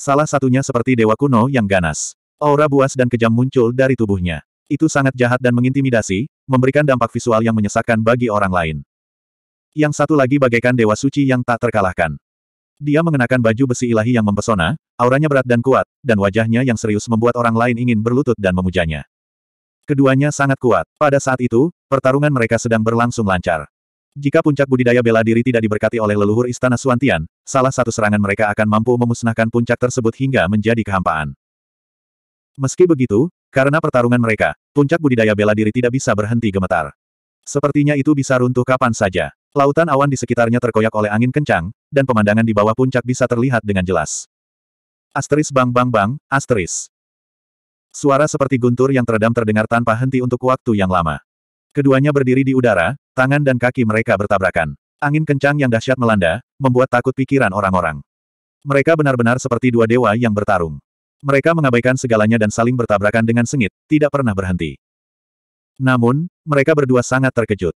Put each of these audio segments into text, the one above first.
Salah satunya seperti dewa kuno yang ganas. Aura buas dan kejam muncul dari tubuhnya. Itu sangat jahat dan mengintimidasi, memberikan dampak visual yang menyesakkan bagi orang lain. Yang satu lagi bagaikan dewa suci yang tak terkalahkan. Dia mengenakan baju besi ilahi yang mempesona, auranya berat dan kuat, dan wajahnya yang serius membuat orang lain ingin berlutut dan memujanya. Keduanya sangat kuat. Pada saat itu, pertarungan mereka sedang berlangsung lancar. Jika puncak budidaya bela diri tidak diberkati oleh leluhur Istana Suantian, salah satu serangan mereka akan mampu memusnahkan puncak tersebut hingga menjadi kehampaan. Meski begitu, karena pertarungan mereka, puncak budidaya bela diri tidak bisa berhenti gemetar. Sepertinya itu bisa runtuh kapan saja. Lautan awan di sekitarnya terkoyak oleh angin kencang, dan pemandangan di bawah puncak bisa terlihat dengan jelas. Asteris bang bang bang, asteris. Suara seperti guntur yang teredam terdengar tanpa henti untuk waktu yang lama. Keduanya berdiri di udara, tangan dan kaki mereka bertabrakan. Angin kencang yang dahsyat melanda, membuat takut pikiran orang-orang. Mereka benar-benar seperti dua dewa yang bertarung. Mereka mengabaikan segalanya dan saling bertabrakan dengan sengit, tidak pernah berhenti. Namun, mereka berdua sangat terkejut.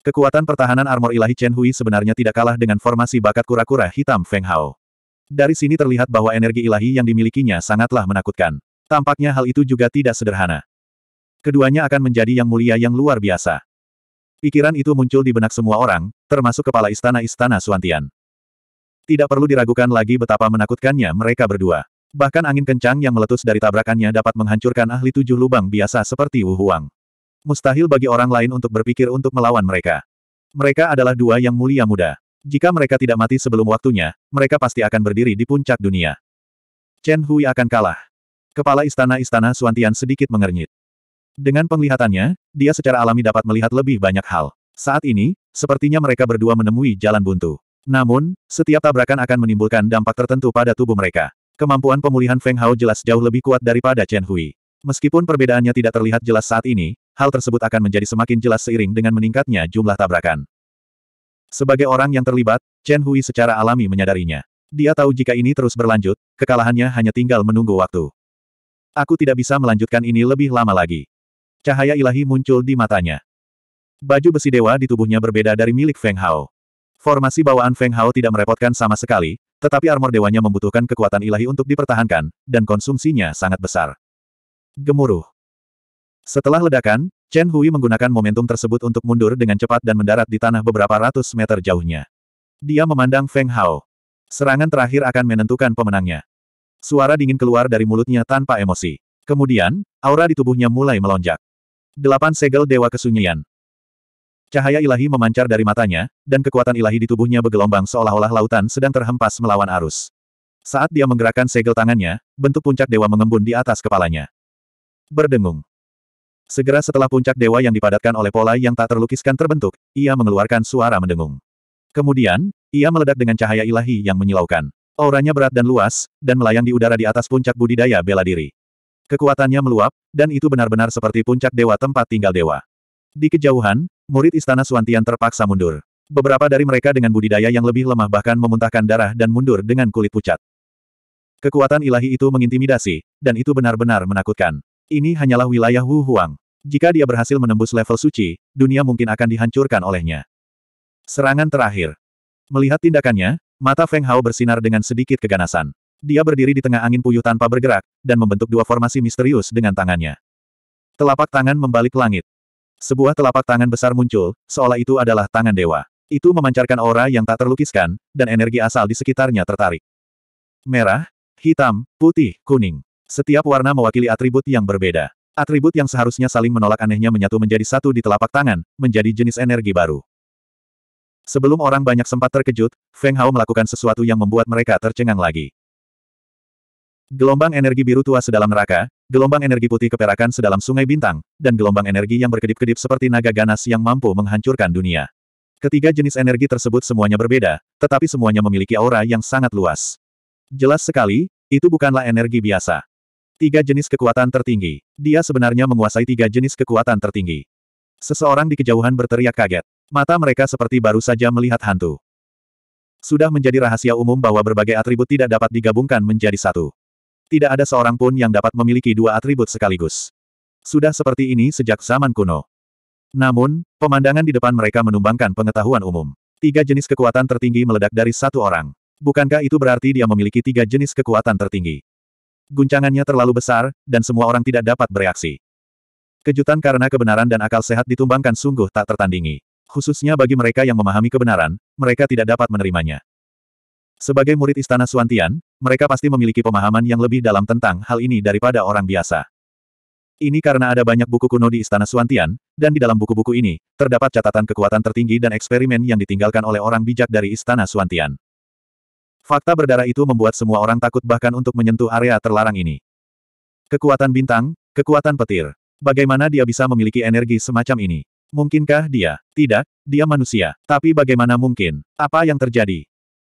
Kekuatan pertahanan armor ilahi Chen Hui sebenarnya tidak kalah dengan formasi bakat kura-kura hitam Feng Hao. Dari sini terlihat bahwa energi ilahi yang dimilikinya sangatlah menakutkan. Tampaknya hal itu juga tidak sederhana keduanya akan menjadi yang mulia yang luar biasa. Pikiran itu muncul di benak semua orang, termasuk kepala istana-istana Suantian. Tidak perlu diragukan lagi betapa menakutkannya mereka berdua. Bahkan angin kencang yang meletus dari tabrakannya dapat menghancurkan ahli tujuh lubang biasa seperti Wu Huang. Mustahil bagi orang lain untuk berpikir untuk melawan mereka. Mereka adalah dua yang mulia muda. Jika mereka tidak mati sebelum waktunya, mereka pasti akan berdiri di puncak dunia. Chen Hui akan kalah. Kepala istana-istana Suantian sedikit mengernyit. Dengan penglihatannya, dia secara alami dapat melihat lebih banyak hal. Saat ini, sepertinya mereka berdua menemui jalan buntu. Namun, setiap tabrakan akan menimbulkan dampak tertentu pada tubuh mereka. Kemampuan pemulihan Feng Hao jelas jauh lebih kuat daripada Chen Hui. Meskipun perbedaannya tidak terlihat jelas saat ini, hal tersebut akan menjadi semakin jelas seiring dengan meningkatnya jumlah tabrakan. Sebagai orang yang terlibat, Chen Hui secara alami menyadarinya. Dia tahu jika ini terus berlanjut, kekalahannya hanya tinggal menunggu waktu. Aku tidak bisa melanjutkan ini lebih lama lagi. Cahaya ilahi muncul di matanya. Baju besi dewa di tubuhnya berbeda dari milik Feng Hao. Formasi bawaan Feng Hao tidak merepotkan sama sekali, tetapi armor dewanya membutuhkan kekuatan ilahi untuk dipertahankan, dan konsumsinya sangat besar. Gemuruh. Setelah ledakan, Chen Hui menggunakan momentum tersebut untuk mundur dengan cepat dan mendarat di tanah beberapa ratus meter jauhnya. Dia memandang Feng Hao. Serangan terakhir akan menentukan pemenangnya. Suara dingin keluar dari mulutnya tanpa emosi. Kemudian, aura di tubuhnya mulai melonjak. Delapan segel Dewa Kesunyian. Cahaya ilahi memancar dari matanya, dan kekuatan ilahi di tubuhnya bergelombang seolah-olah lautan sedang terhempas melawan arus. Saat dia menggerakkan segel tangannya, bentuk puncak dewa mengembun di atas kepalanya. Berdengung. Segera setelah puncak dewa yang dipadatkan oleh pola yang tak terlukiskan terbentuk, ia mengeluarkan suara mendengung. Kemudian, ia meledak dengan cahaya ilahi yang menyilaukan. Auranya berat dan luas, dan melayang di udara di atas puncak budidaya bela diri. Kekuatannya meluap, dan itu benar-benar seperti puncak dewa tempat tinggal dewa. Di kejauhan, murid istana Suantian terpaksa mundur. Beberapa dari mereka dengan budidaya yang lebih lemah bahkan memuntahkan darah dan mundur dengan kulit pucat. Kekuatan ilahi itu mengintimidasi, dan itu benar-benar menakutkan. Ini hanyalah wilayah Wu Huang. Jika dia berhasil menembus level suci, dunia mungkin akan dihancurkan olehnya. Serangan terakhir. Melihat tindakannya, mata Feng Hao bersinar dengan sedikit keganasan. Dia berdiri di tengah angin puyuh tanpa bergerak, dan membentuk dua formasi misterius dengan tangannya. Telapak tangan membalik langit. Sebuah telapak tangan besar muncul, seolah itu adalah tangan dewa. Itu memancarkan aura yang tak terlukiskan, dan energi asal di sekitarnya tertarik. Merah, hitam, putih, kuning. Setiap warna mewakili atribut yang berbeda. Atribut yang seharusnya saling menolak anehnya menyatu menjadi satu di telapak tangan, menjadi jenis energi baru. Sebelum orang banyak sempat terkejut, Feng Hao melakukan sesuatu yang membuat mereka tercengang lagi. Gelombang energi biru tua sedalam neraka, gelombang energi putih keperakan sedalam sungai bintang, dan gelombang energi yang berkedip-kedip seperti naga ganas yang mampu menghancurkan dunia. Ketiga jenis energi tersebut semuanya berbeda, tetapi semuanya memiliki aura yang sangat luas. Jelas sekali, itu bukanlah energi biasa. Tiga jenis kekuatan tertinggi. Dia sebenarnya menguasai tiga jenis kekuatan tertinggi. Seseorang di kejauhan berteriak kaget. Mata mereka seperti baru saja melihat hantu. Sudah menjadi rahasia umum bahwa berbagai atribut tidak dapat digabungkan menjadi satu. Tidak ada seorang pun yang dapat memiliki dua atribut sekaligus. Sudah seperti ini sejak zaman kuno. Namun, pemandangan di depan mereka menumbangkan pengetahuan umum. Tiga jenis kekuatan tertinggi meledak dari satu orang. Bukankah itu berarti dia memiliki tiga jenis kekuatan tertinggi? Guncangannya terlalu besar, dan semua orang tidak dapat bereaksi. Kejutan karena kebenaran dan akal sehat ditumbangkan sungguh tak tertandingi. Khususnya bagi mereka yang memahami kebenaran, mereka tidak dapat menerimanya. Sebagai murid Istana Suantian, mereka pasti memiliki pemahaman yang lebih dalam tentang hal ini daripada orang biasa. Ini karena ada banyak buku kuno di Istana Suantian, dan di dalam buku-buku ini, terdapat catatan kekuatan tertinggi dan eksperimen yang ditinggalkan oleh orang bijak dari Istana Suantian. Fakta berdarah itu membuat semua orang takut bahkan untuk menyentuh area terlarang ini. Kekuatan bintang, kekuatan petir. Bagaimana dia bisa memiliki energi semacam ini? Mungkinkah dia? Tidak, dia manusia. Tapi bagaimana mungkin? Apa yang terjadi?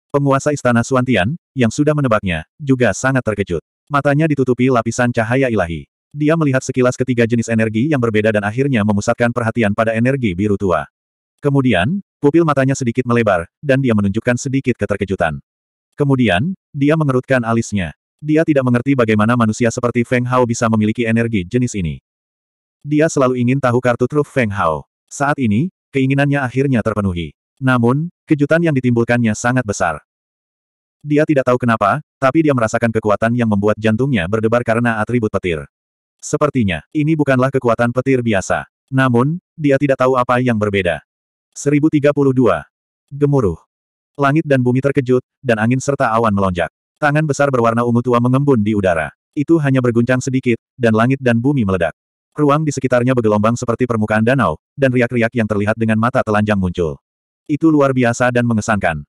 Penguasa istana Suantian, yang sudah menebaknya, juga sangat terkejut. Matanya ditutupi lapisan cahaya ilahi. Dia melihat sekilas ketiga jenis energi yang berbeda dan akhirnya memusatkan perhatian pada energi biru tua. Kemudian, pupil matanya sedikit melebar, dan dia menunjukkan sedikit keterkejutan. Kemudian, dia mengerutkan alisnya. Dia tidak mengerti bagaimana manusia seperti Feng Hao bisa memiliki energi jenis ini. Dia selalu ingin tahu kartu truf Feng Hao. Saat ini, keinginannya akhirnya terpenuhi. Namun, kejutan yang ditimbulkannya sangat besar. Dia tidak tahu kenapa, tapi dia merasakan kekuatan yang membuat jantungnya berdebar karena atribut petir. Sepertinya, ini bukanlah kekuatan petir biasa. Namun, dia tidak tahu apa yang berbeda. 1032. Gemuruh. Langit dan bumi terkejut, dan angin serta awan melonjak. Tangan besar berwarna ungu tua mengembun di udara. Itu hanya berguncang sedikit, dan langit dan bumi meledak. Ruang di sekitarnya bergelombang seperti permukaan danau, dan riak-riak yang terlihat dengan mata telanjang muncul. Itu luar biasa dan mengesankan.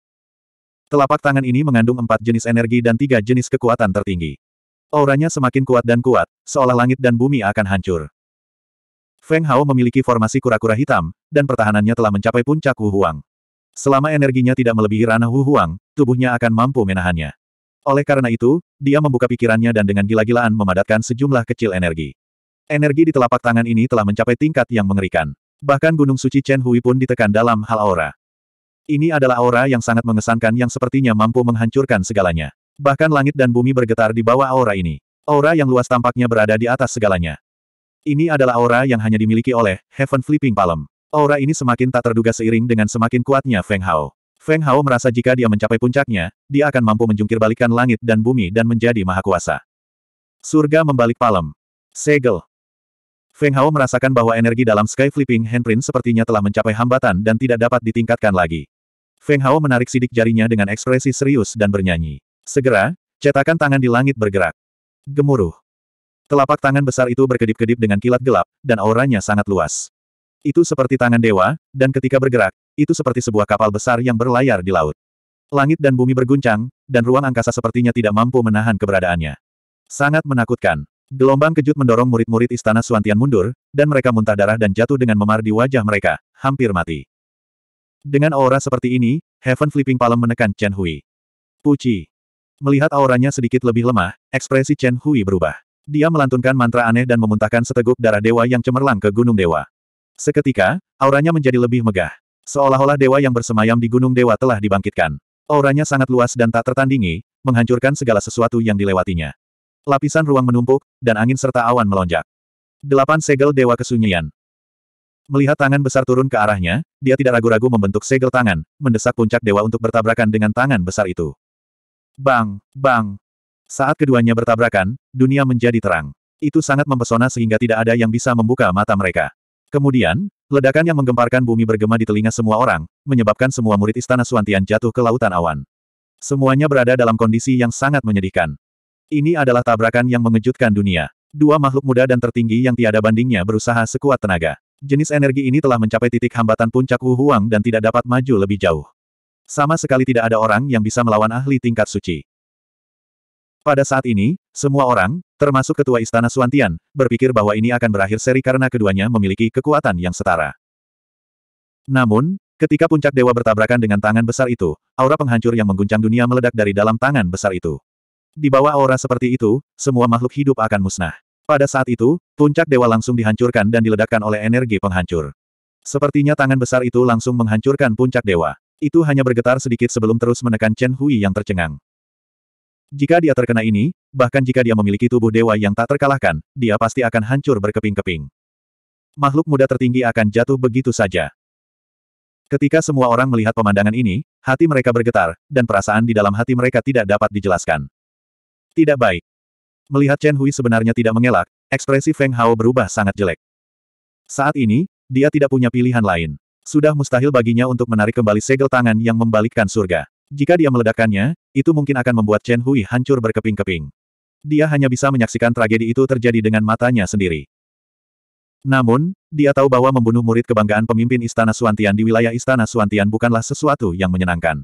Telapak tangan ini mengandung empat jenis energi dan tiga jenis kekuatan tertinggi. Auranya semakin kuat dan kuat, seolah langit dan bumi akan hancur. Feng Hao memiliki formasi kura-kura hitam, dan pertahanannya telah mencapai puncak Hu Huang. Selama energinya tidak melebihi ranah Hu Huang, tubuhnya akan mampu menahannya. Oleh karena itu, dia membuka pikirannya dan dengan gila-gilaan memadatkan sejumlah kecil energi. Energi di telapak tangan ini telah mencapai tingkat yang mengerikan. Bahkan Gunung Suci Chen Hui pun ditekan dalam hal aura. Ini adalah aura yang sangat mengesankan yang sepertinya mampu menghancurkan segalanya. Bahkan langit dan bumi bergetar di bawah aura ini. Aura yang luas tampaknya berada di atas segalanya. Ini adalah aura yang hanya dimiliki oleh Heaven Flipping Palm. Aura ini semakin tak terduga seiring dengan semakin kuatnya Feng Hao. Feng Hao merasa jika dia mencapai puncaknya, dia akan mampu menjungkirbalikkan langit dan bumi dan menjadi maha kuasa. Surga membalik palem. Segel. Feng Hao merasakan bahwa energi dalam Sky Flipping Handprint sepertinya telah mencapai hambatan dan tidak dapat ditingkatkan lagi. Feng Hao menarik sidik jarinya dengan ekspresi serius dan bernyanyi. Segera, cetakan tangan di langit bergerak. Gemuruh. Telapak tangan besar itu berkedip-kedip dengan kilat gelap, dan auranya sangat luas. Itu seperti tangan dewa, dan ketika bergerak, itu seperti sebuah kapal besar yang berlayar di laut. Langit dan bumi berguncang, dan ruang angkasa sepertinya tidak mampu menahan keberadaannya. Sangat menakutkan. Gelombang kejut mendorong murid-murid istana Suantian mundur, dan mereka muntah darah dan jatuh dengan memar di wajah mereka, hampir mati. Dengan aura seperti ini, Heaven Flipping Palm menekan Chen Hui. Puji. Melihat auranya sedikit lebih lemah, ekspresi Chen Hui berubah. Dia melantunkan mantra aneh dan memuntahkan seteguk darah dewa yang cemerlang ke Gunung Dewa. Seketika, auranya menjadi lebih megah. Seolah-olah dewa yang bersemayam di Gunung Dewa telah dibangkitkan. Auranya sangat luas dan tak tertandingi, menghancurkan segala sesuatu yang dilewatinya. Lapisan ruang menumpuk, dan angin serta awan melonjak. Delapan segel Dewa Kesunyian. Melihat tangan besar turun ke arahnya, dia tidak ragu-ragu membentuk segel tangan, mendesak puncak dewa untuk bertabrakan dengan tangan besar itu. Bang, bang. Saat keduanya bertabrakan, dunia menjadi terang. Itu sangat mempesona sehingga tidak ada yang bisa membuka mata mereka. Kemudian, ledakan yang menggemparkan bumi bergema di telinga semua orang, menyebabkan semua murid istana Suantian jatuh ke lautan awan. Semuanya berada dalam kondisi yang sangat menyedihkan. Ini adalah tabrakan yang mengejutkan dunia. Dua makhluk muda dan tertinggi yang tiada bandingnya berusaha sekuat tenaga. Jenis energi ini telah mencapai titik hambatan puncak Wu Huang dan tidak dapat maju lebih jauh. Sama sekali tidak ada orang yang bisa melawan ahli tingkat suci. Pada saat ini, semua orang, termasuk ketua istana Suantian, berpikir bahwa ini akan berakhir seri karena keduanya memiliki kekuatan yang setara. Namun, ketika puncak dewa bertabrakan dengan tangan besar itu, aura penghancur yang mengguncang dunia meledak dari dalam tangan besar itu. Di bawah aura seperti itu, semua makhluk hidup akan musnah. Pada saat itu, puncak dewa langsung dihancurkan dan diledakkan oleh energi penghancur. Sepertinya tangan besar itu langsung menghancurkan puncak dewa. Itu hanya bergetar sedikit sebelum terus menekan Chen Hui yang tercengang. Jika dia terkena ini, bahkan jika dia memiliki tubuh dewa yang tak terkalahkan, dia pasti akan hancur berkeping-keping. Makhluk muda tertinggi akan jatuh begitu saja. Ketika semua orang melihat pemandangan ini, hati mereka bergetar, dan perasaan di dalam hati mereka tidak dapat dijelaskan. Tidak baik. Melihat Chen Hui sebenarnya tidak mengelak, ekspresi Feng Hao berubah sangat jelek. Saat ini, dia tidak punya pilihan lain. Sudah mustahil baginya untuk menarik kembali segel tangan yang membalikkan surga. Jika dia meledakkannya, itu mungkin akan membuat Chen Hui hancur berkeping-keping. Dia hanya bisa menyaksikan tragedi itu terjadi dengan matanya sendiri. Namun, dia tahu bahwa membunuh murid kebanggaan pemimpin Istana Suantian di wilayah Istana Suantian bukanlah sesuatu yang menyenangkan.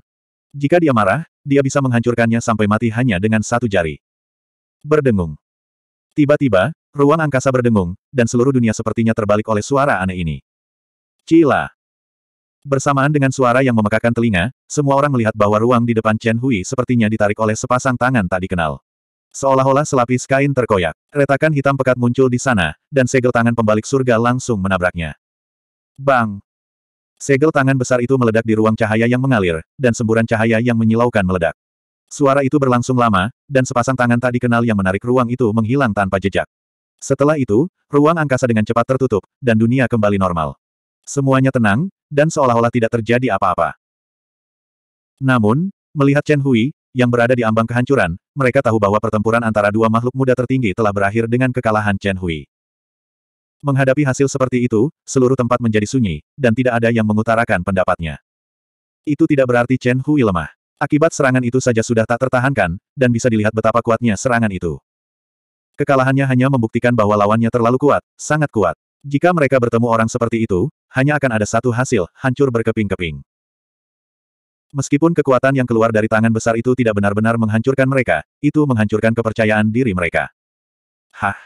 Jika dia marah, dia bisa menghancurkannya sampai mati hanya dengan satu jari berdengung. Tiba-tiba, ruang angkasa berdengung, dan seluruh dunia sepertinya terbalik oleh suara aneh ini. Cila! Bersamaan dengan suara yang memekakan telinga, semua orang melihat bahwa ruang di depan Chen Hui sepertinya ditarik oleh sepasang tangan tak dikenal. Seolah-olah selapis kain terkoyak, retakan hitam pekat muncul di sana, dan segel tangan pembalik surga langsung menabraknya. Bang! Segel tangan besar itu meledak di ruang cahaya yang mengalir, dan semburan cahaya yang menyilaukan meledak. Suara itu berlangsung lama, dan sepasang tangan tak dikenal yang menarik ruang itu menghilang tanpa jejak. Setelah itu, ruang angkasa dengan cepat tertutup, dan dunia kembali normal. Semuanya tenang, dan seolah-olah tidak terjadi apa-apa. Namun, melihat Chen Hui, yang berada di ambang kehancuran, mereka tahu bahwa pertempuran antara dua makhluk muda tertinggi telah berakhir dengan kekalahan Chen Hui. Menghadapi hasil seperti itu, seluruh tempat menjadi sunyi, dan tidak ada yang mengutarakan pendapatnya. Itu tidak berarti Chen Hui lemah. Akibat serangan itu saja sudah tak tertahankan, dan bisa dilihat betapa kuatnya serangan itu. Kekalahannya hanya membuktikan bahwa lawannya terlalu kuat, sangat kuat. Jika mereka bertemu orang seperti itu, hanya akan ada satu hasil, hancur berkeping-keping. Meskipun kekuatan yang keluar dari tangan besar itu tidak benar-benar menghancurkan mereka, itu menghancurkan kepercayaan diri mereka. Hah?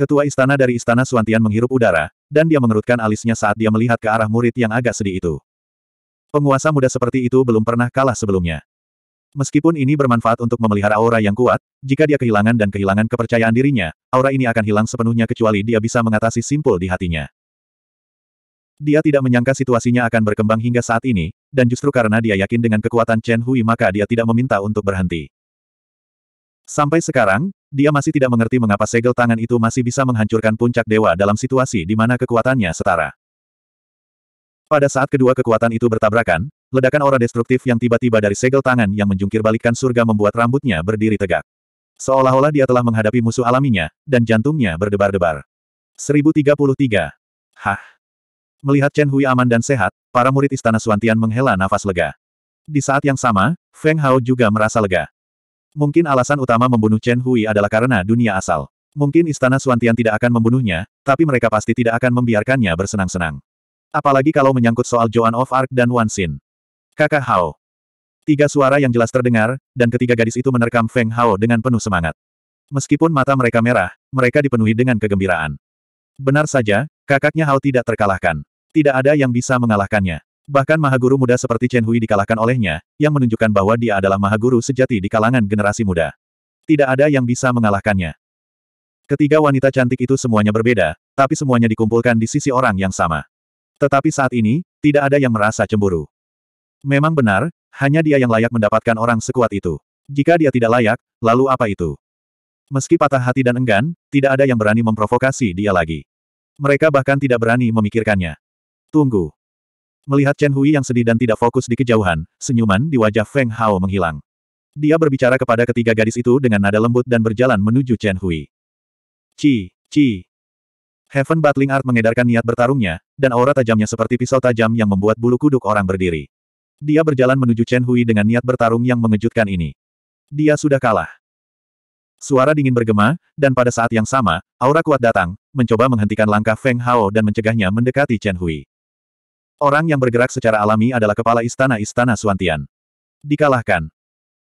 Ketua istana dari istana Suantian menghirup udara, dan dia mengerutkan alisnya saat dia melihat ke arah murid yang agak sedih itu. Penguasa muda seperti itu belum pernah kalah sebelumnya. Meskipun ini bermanfaat untuk memelihara aura yang kuat, jika dia kehilangan dan kehilangan kepercayaan dirinya, aura ini akan hilang sepenuhnya kecuali dia bisa mengatasi simpul di hatinya. Dia tidak menyangka situasinya akan berkembang hingga saat ini, dan justru karena dia yakin dengan kekuatan Chen Hui maka dia tidak meminta untuk berhenti. Sampai sekarang, dia masih tidak mengerti mengapa segel tangan itu masih bisa menghancurkan puncak dewa dalam situasi di mana kekuatannya setara. Pada saat kedua kekuatan itu bertabrakan, ledakan aura destruktif yang tiba-tiba dari segel tangan yang menjungkir balikkan surga membuat rambutnya berdiri tegak. Seolah-olah dia telah menghadapi musuh alaminya, dan jantungnya berdebar-debar. 1033. Hah. Melihat Chen Hui aman dan sehat, para murid Istana Suantian menghela nafas lega. Di saat yang sama, Feng Hao juga merasa lega. Mungkin alasan utama membunuh Chen Hui adalah karena dunia asal. Mungkin Istana Suantian tidak akan membunuhnya, tapi mereka pasti tidak akan membiarkannya bersenang-senang. Apalagi kalau menyangkut soal Joan of Arc dan Wan Xin, Kakak Hao. Tiga suara yang jelas terdengar, dan ketiga gadis itu menerkam Feng Hao dengan penuh semangat. Meskipun mata mereka merah, mereka dipenuhi dengan kegembiraan. Benar saja, kakaknya Hao tidak terkalahkan. Tidak ada yang bisa mengalahkannya. Bahkan mahaguru muda seperti Chen Hui dikalahkan olehnya, yang menunjukkan bahwa dia adalah mahaguru sejati di kalangan generasi muda. Tidak ada yang bisa mengalahkannya. Ketiga wanita cantik itu semuanya berbeda, tapi semuanya dikumpulkan di sisi orang yang sama. Tetapi saat ini, tidak ada yang merasa cemburu. Memang benar, hanya dia yang layak mendapatkan orang sekuat itu. Jika dia tidak layak, lalu apa itu? Meski patah hati dan enggan, tidak ada yang berani memprovokasi dia lagi. Mereka bahkan tidak berani memikirkannya. Tunggu. Melihat Chen Hui yang sedih dan tidak fokus di kejauhan, senyuman di wajah Feng Hao menghilang. Dia berbicara kepada ketiga gadis itu dengan nada lembut dan berjalan menuju Chen Hui. Ci, Ci, Heaven Battling Art mengedarkan niat bertarungnya, dan aura tajamnya seperti pisau tajam yang membuat bulu kuduk orang berdiri. Dia berjalan menuju Chen Hui dengan niat bertarung yang mengejutkan ini. Dia sudah kalah. Suara dingin bergema, dan pada saat yang sama, aura kuat datang, mencoba menghentikan langkah Feng Hao dan mencegahnya mendekati Chen Hui. Orang yang bergerak secara alami adalah kepala istana-istana Suantian. Dikalahkan.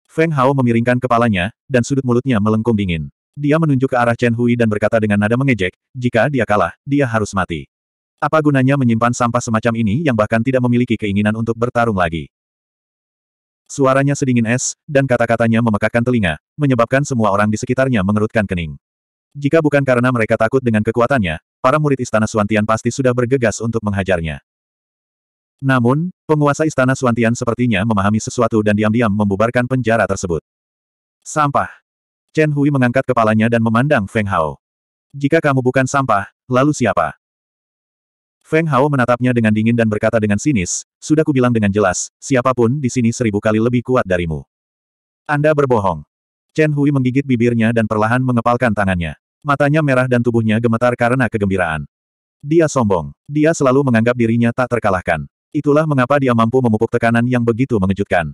Feng Hao memiringkan kepalanya, dan sudut mulutnya melengkung dingin. Dia menunjuk ke arah Chen Hui dan berkata dengan nada mengejek, jika dia kalah, dia harus mati. Apa gunanya menyimpan sampah semacam ini yang bahkan tidak memiliki keinginan untuk bertarung lagi? Suaranya sedingin es, dan kata-katanya memekakkan telinga, menyebabkan semua orang di sekitarnya mengerutkan kening. Jika bukan karena mereka takut dengan kekuatannya, para murid Istana Suantian pasti sudah bergegas untuk menghajarnya. Namun, penguasa Istana Suantian sepertinya memahami sesuatu dan diam-diam membubarkan penjara tersebut. Sampah. Chen Hui mengangkat kepalanya dan memandang Feng Hao. Jika kamu bukan sampah, lalu siapa? Feng Hao menatapnya dengan dingin dan berkata dengan sinis, sudah kubilang dengan jelas, siapapun di sini seribu kali lebih kuat darimu. Anda berbohong. Chen Hui menggigit bibirnya dan perlahan mengepalkan tangannya. Matanya merah dan tubuhnya gemetar karena kegembiraan. Dia sombong. Dia selalu menganggap dirinya tak terkalahkan. Itulah mengapa dia mampu memupuk tekanan yang begitu mengejutkan.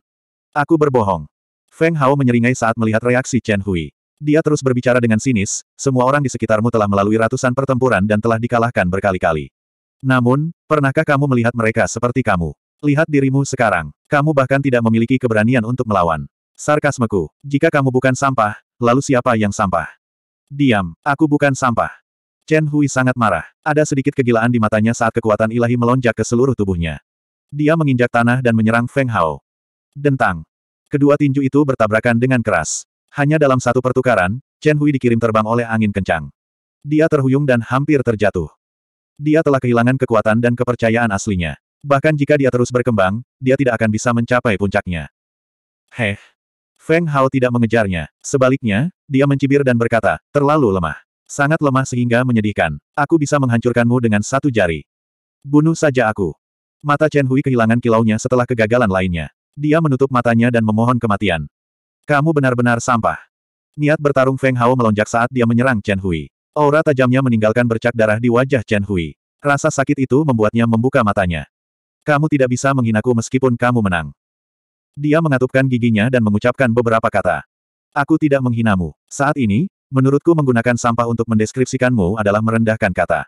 Aku berbohong. Feng Hao menyeringai saat melihat reaksi Chen Hui. Dia terus berbicara dengan sinis, semua orang di sekitarmu telah melalui ratusan pertempuran dan telah dikalahkan berkali-kali. Namun, pernahkah kamu melihat mereka seperti kamu? Lihat dirimu sekarang, kamu bahkan tidak memiliki keberanian untuk melawan. Sarkasmeku, jika kamu bukan sampah, lalu siapa yang sampah? Diam, aku bukan sampah. Chen Hui sangat marah. Ada sedikit kegilaan di matanya saat kekuatan ilahi melonjak ke seluruh tubuhnya. Dia menginjak tanah dan menyerang Feng Hao. Dentang, Kedua tinju itu bertabrakan dengan keras. Hanya dalam satu pertukaran, Chen Hui dikirim terbang oleh angin kencang. Dia terhuyung dan hampir terjatuh. Dia telah kehilangan kekuatan dan kepercayaan aslinya. Bahkan jika dia terus berkembang, dia tidak akan bisa mencapai puncaknya. Heh. Feng Hao tidak mengejarnya. Sebaliknya, dia mencibir dan berkata, terlalu lemah. Sangat lemah sehingga menyedihkan. Aku bisa menghancurkanmu dengan satu jari. Bunuh saja aku. Mata Chen Hui kehilangan kilaunya setelah kegagalan lainnya. Dia menutup matanya dan memohon kematian. Kamu benar-benar sampah. Niat bertarung Feng Hao melonjak saat dia menyerang Chen Hui. Aura tajamnya meninggalkan bercak darah di wajah Chen Hui. Rasa sakit itu membuatnya membuka matanya. Kamu tidak bisa menghinaku meskipun kamu menang. Dia mengatupkan giginya dan mengucapkan beberapa kata. Aku tidak menghinamu. Saat ini, menurutku menggunakan sampah untuk mendeskripsikanmu adalah merendahkan kata.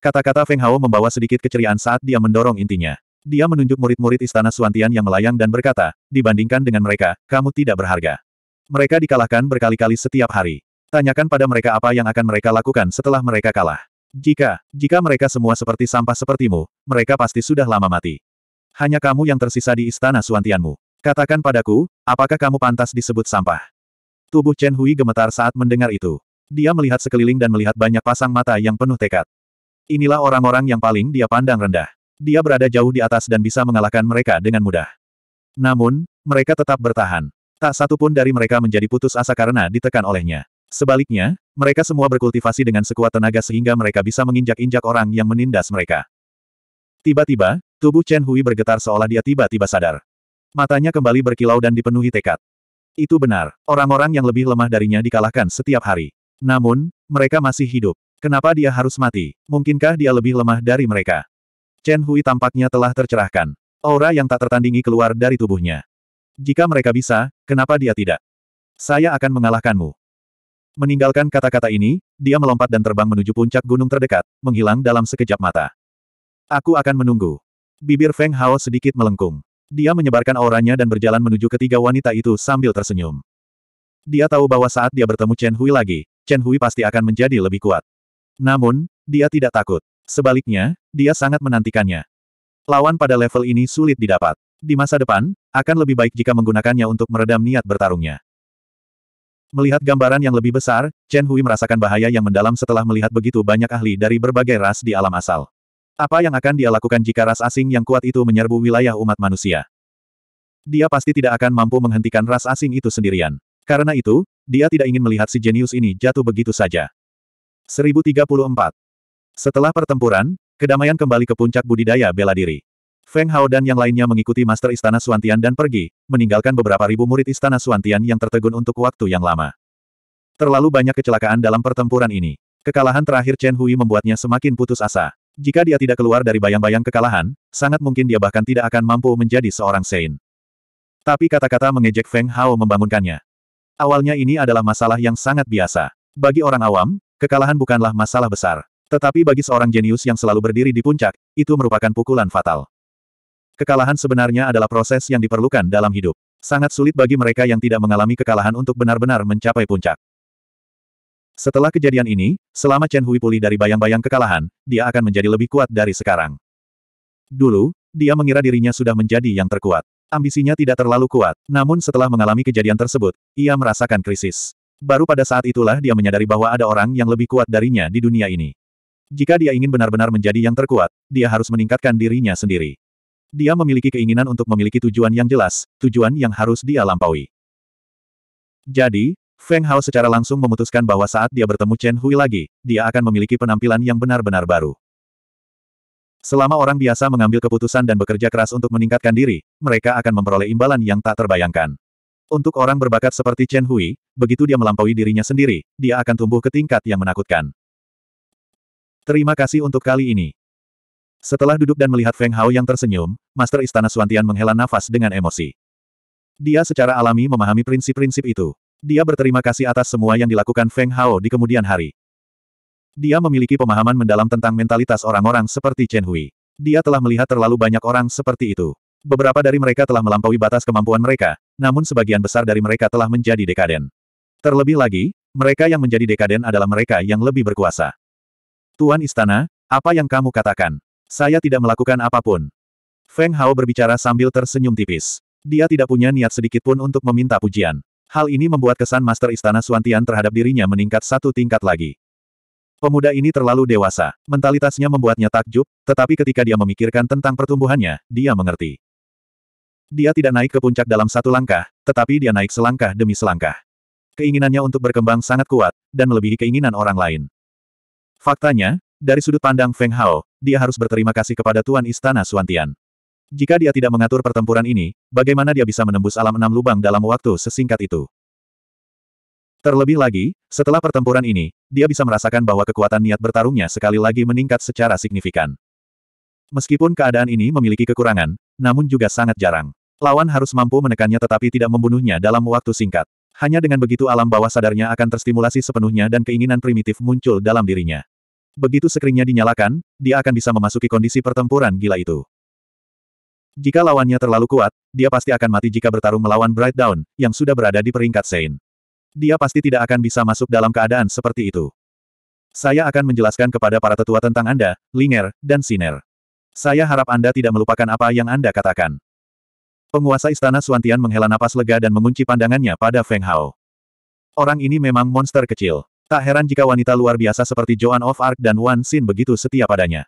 Kata-kata Feng Hao membawa sedikit keceriaan saat dia mendorong intinya. Dia menunjuk murid-murid istana Suantian yang melayang dan berkata, dibandingkan dengan mereka, kamu tidak berharga. Mereka dikalahkan berkali-kali setiap hari. Tanyakan pada mereka apa yang akan mereka lakukan setelah mereka kalah. Jika, jika mereka semua seperti sampah sepertimu, mereka pasti sudah lama mati. Hanya kamu yang tersisa di istana Suantianmu. Katakan padaku, apakah kamu pantas disebut sampah? Tubuh Chen Hui gemetar saat mendengar itu. Dia melihat sekeliling dan melihat banyak pasang mata yang penuh tekad. Inilah orang-orang yang paling dia pandang rendah dia berada jauh di atas dan bisa mengalahkan mereka dengan mudah. Namun, mereka tetap bertahan. Tak satu pun dari mereka menjadi putus asa karena ditekan olehnya. Sebaliknya, mereka semua berkultivasi dengan sekuat tenaga sehingga mereka bisa menginjak-injak orang yang menindas mereka. Tiba-tiba, tubuh Chen Hui bergetar seolah dia tiba-tiba sadar. Matanya kembali berkilau dan dipenuhi tekad. Itu benar, orang-orang yang lebih lemah darinya dikalahkan setiap hari. Namun, mereka masih hidup. Kenapa dia harus mati? Mungkinkah dia lebih lemah dari mereka? Chen Hui tampaknya telah tercerahkan. Aura yang tak tertandingi keluar dari tubuhnya. Jika mereka bisa, kenapa dia tidak? Saya akan mengalahkanmu. Meninggalkan kata-kata ini, dia melompat dan terbang menuju puncak gunung terdekat, menghilang dalam sekejap mata. Aku akan menunggu. Bibir Feng Hao sedikit melengkung. Dia menyebarkan auranya dan berjalan menuju ketiga wanita itu sambil tersenyum. Dia tahu bahwa saat dia bertemu Chen Hui lagi, Chen Hui pasti akan menjadi lebih kuat. Namun, dia tidak takut. Sebaliknya, dia sangat menantikannya. Lawan pada level ini sulit didapat. Di masa depan, akan lebih baik jika menggunakannya untuk meredam niat bertarungnya. Melihat gambaran yang lebih besar, Chen Hui merasakan bahaya yang mendalam setelah melihat begitu banyak ahli dari berbagai ras di alam asal. Apa yang akan dia lakukan jika ras asing yang kuat itu menyerbu wilayah umat manusia? Dia pasti tidak akan mampu menghentikan ras asing itu sendirian. Karena itu, dia tidak ingin melihat si jenius ini jatuh begitu saja. 1034. Setelah pertempuran, Kedamaian kembali ke puncak budidaya bela diri. Feng Hao dan yang lainnya mengikuti Master Istana Suantian dan pergi, meninggalkan beberapa ribu murid Istana Suantian yang tertegun untuk waktu yang lama. Terlalu banyak kecelakaan dalam pertempuran ini. Kekalahan terakhir Chen Hui membuatnya semakin putus asa. Jika dia tidak keluar dari bayang-bayang kekalahan, sangat mungkin dia bahkan tidak akan mampu menjadi seorang Sein. Tapi kata-kata mengejek Feng Hao membangunkannya. Awalnya ini adalah masalah yang sangat biasa. Bagi orang awam, kekalahan bukanlah masalah besar. Tetapi bagi seorang jenius yang selalu berdiri di puncak, itu merupakan pukulan fatal. Kekalahan sebenarnya adalah proses yang diperlukan dalam hidup. Sangat sulit bagi mereka yang tidak mengalami kekalahan untuk benar-benar mencapai puncak. Setelah kejadian ini, selama Chen Hui pulih dari bayang-bayang kekalahan, dia akan menjadi lebih kuat dari sekarang. Dulu, dia mengira dirinya sudah menjadi yang terkuat. Ambisinya tidak terlalu kuat, namun setelah mengalami kejadian tersebut, ia merasakan krisis. Baru pada saat itulah dia menyadari bahwa ada orang yang lebih kuat darinya di dunia ini. Jika dia ingin benar-benar menjadi yang terkuat, dia harus meningkatkan dirinya sendiri. Dia memiliki keinginan untuk memiliki tujuan yang jelas, tujuan yang harus dia lampaui. Jadi, Feng Hao secara langsung memutuskan bahwa saat dia bertemu Chen Hui lagi, dia akan memiliki penampilan yang benar-benar baru. Selama orang biasa mengambil keputusan dan bekerja keras untuk meningkatkan diri, mereka akan memperoleh imbalan yang tak terbayangkan. Untuk orang berbakat seperti Chen Hui, begitu dia melampaui dirinya sendiri, dia akan tumbuh ke tingkat yang menakutkan. Terima kasih untuk kali ini. Setelah duduk dan melihat Feng Hao yang tersenyum, Master Istana Suantian menghela nafas dengan emosi. Dia secara alami memahami prinsip-prinsip itu. Dia berterima kasih atas semua yang dilakukan Feng Hao di kemudian hari. Dia memiliki pemahaman mendalam tentang mentalitas orang-orang seperti Chen Hui. Dia telah melihat terlalu banyak orang seperti itu. Beberapa dari mereka telah melampaui batas kemampuan mereka, namun sebagian besar dari mereka telah menjadi dekaden. Terlebih lagi, mereka yang menjadi dekaden adalah mereka yang lebih berkuasa. Tuan Istana, apa yang kamu katakan? Saya tidak melakukan apapun. Feng Hao berbicara sambil tersenyum tipis. Dia tidak punya niat sedikitpun untuk meminta pujian. Hal ini membuat kesan Master Istana Suantian terhadap dirinya meningkat satu tingkat lagi. Pemuda ini terlalu dewasa, mentalitasnya membuatnya takjub, tetapi ketika dia memikirkan tentang pertumbuhannya, dia mengerti. Dia tidak naik ke puncak dalam satu langkah, tetapi dia naik selangkah demi selangkah. Keinginannya untuk berkembang sangat kuat, dan melebihi keinginan orang lain. Faktanya, dari sudut pandang Feng Hao, dia harus berterima kasih kepada Tuan Istana Suantian. Jika dia tidak mengatur pertempuran ini, bagaimana dia bisa menembus alam enam lubang dalam waktu sesingkat itu? Terlebih lagi, setelah pertempuran ini, dia bisa merasakan bahwa kekuatan niat bertarungnya sekali lagi meningkat secara signifikan. Meskipun keadaan ini memiliki kekurangan, namun juga sangat jarang. Lawan harus mampu menekannya tetapi tidak membunuhnya dalam waktu singkat. Hanya dengan begitu alam bawah sadarnya akan terstimulasi sepenuhnya dan keinginan primitif muncul dalam dirinya. Begitu sekringnya dinyalakan, dia akan bisa memasuki kondisi pertempuran gila itu. Jika lawannya terlalu kuat, dia pasti akan mati jika bertarung melawan Bright Dawn, yang sudah berada di peringkat Sein. Dia pasti tidak akan bisa masuk dalam keadaan seperti itu. Saya akan menjelaskan kepada para tetua tentang Anda, Linger, dan Siner. Saya harap Anda tidak melupakan apa yang Anda katakan. Penguasa istana Suantian menghela napas lega dan mengunci pandangannya pada Feng Hao. Orang ini memang monster kecil. Tak heran jika wanita luar biasa seperti Joan of Arc dan Wan Xin begitu setia padanya.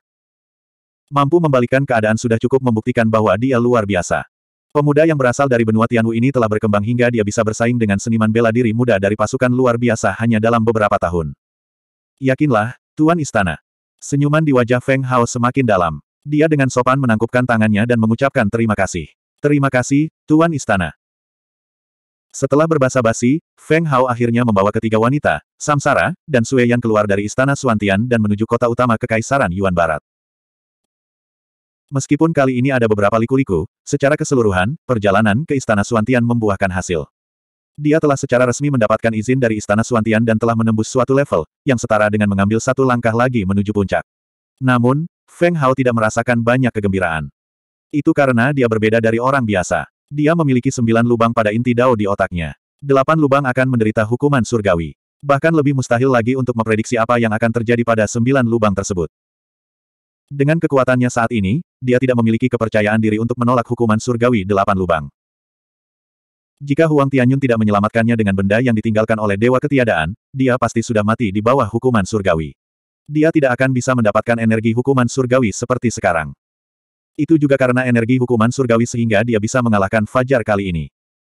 Mampu membalikan keadaan sudah cukup membuktikan bahwa dia luar biasa. Pemuda yang berasal dari benua Tianwu ini telah berkembang hingga dia bisa bersaing dengan seniman bela diri muda dari pasukan luar biasa hanya dalam beberapa tahun. Yakinlah, Tuan Istana. Senyuman di wajah Feng Hao semakin dalam. Dia dengan sopan menangkupkan tangannya dan mengucapkan terima kasih. Terima kasih, Tuan Istana. Setelah berbasa-basi, Feng Hao akhirnya membawa ketiga wanita, Samsara, dan Sue yang keluar dari istana Suantian dan menuju kota utama Kekaisaran Yuan Barat. Meskipun kali ini ada beberapa liku-liku, secara keseluruhan, perjalanan ke istana Suantian membuahkan hasil. Dia telah secara resmi mendapatkan izin dari istana Suantian dan telah menembus suatu level, yang setara dengan mengambil satu langkah lagi menuju puncak. Namun, Feng Hao tidak merasakan banyak kegembiraan. Itu karena dia berbeda dari orang biasa. Dia memiliki sembilan lubang pada inti dao di otaknya. Delapan lubang akan menderita hukuman surgawi. Bahkan lebih mustahil lagi untuk memprediksi apa yang akan terjadi pada sembilan lubang tersebut. Dengan kekuatannya saat ini, dia tidak memiliki kepercayaan diri untuk menolak hukuman surgawi delapan lubang. Jika Huang Tianyun tidak menyelamatkannya dengan benda yang ditinggalkan oleh Dewa Ketiadaan, dia pasti sudah mati di bawah hukuman surgawi. Dia tidak akan bisa mendapatkan energi hukuman surgawi seperti sekarang. Itu juga karena energi hukuman surgawi sehingga dia bisa mengalahkan Fajar kali ini.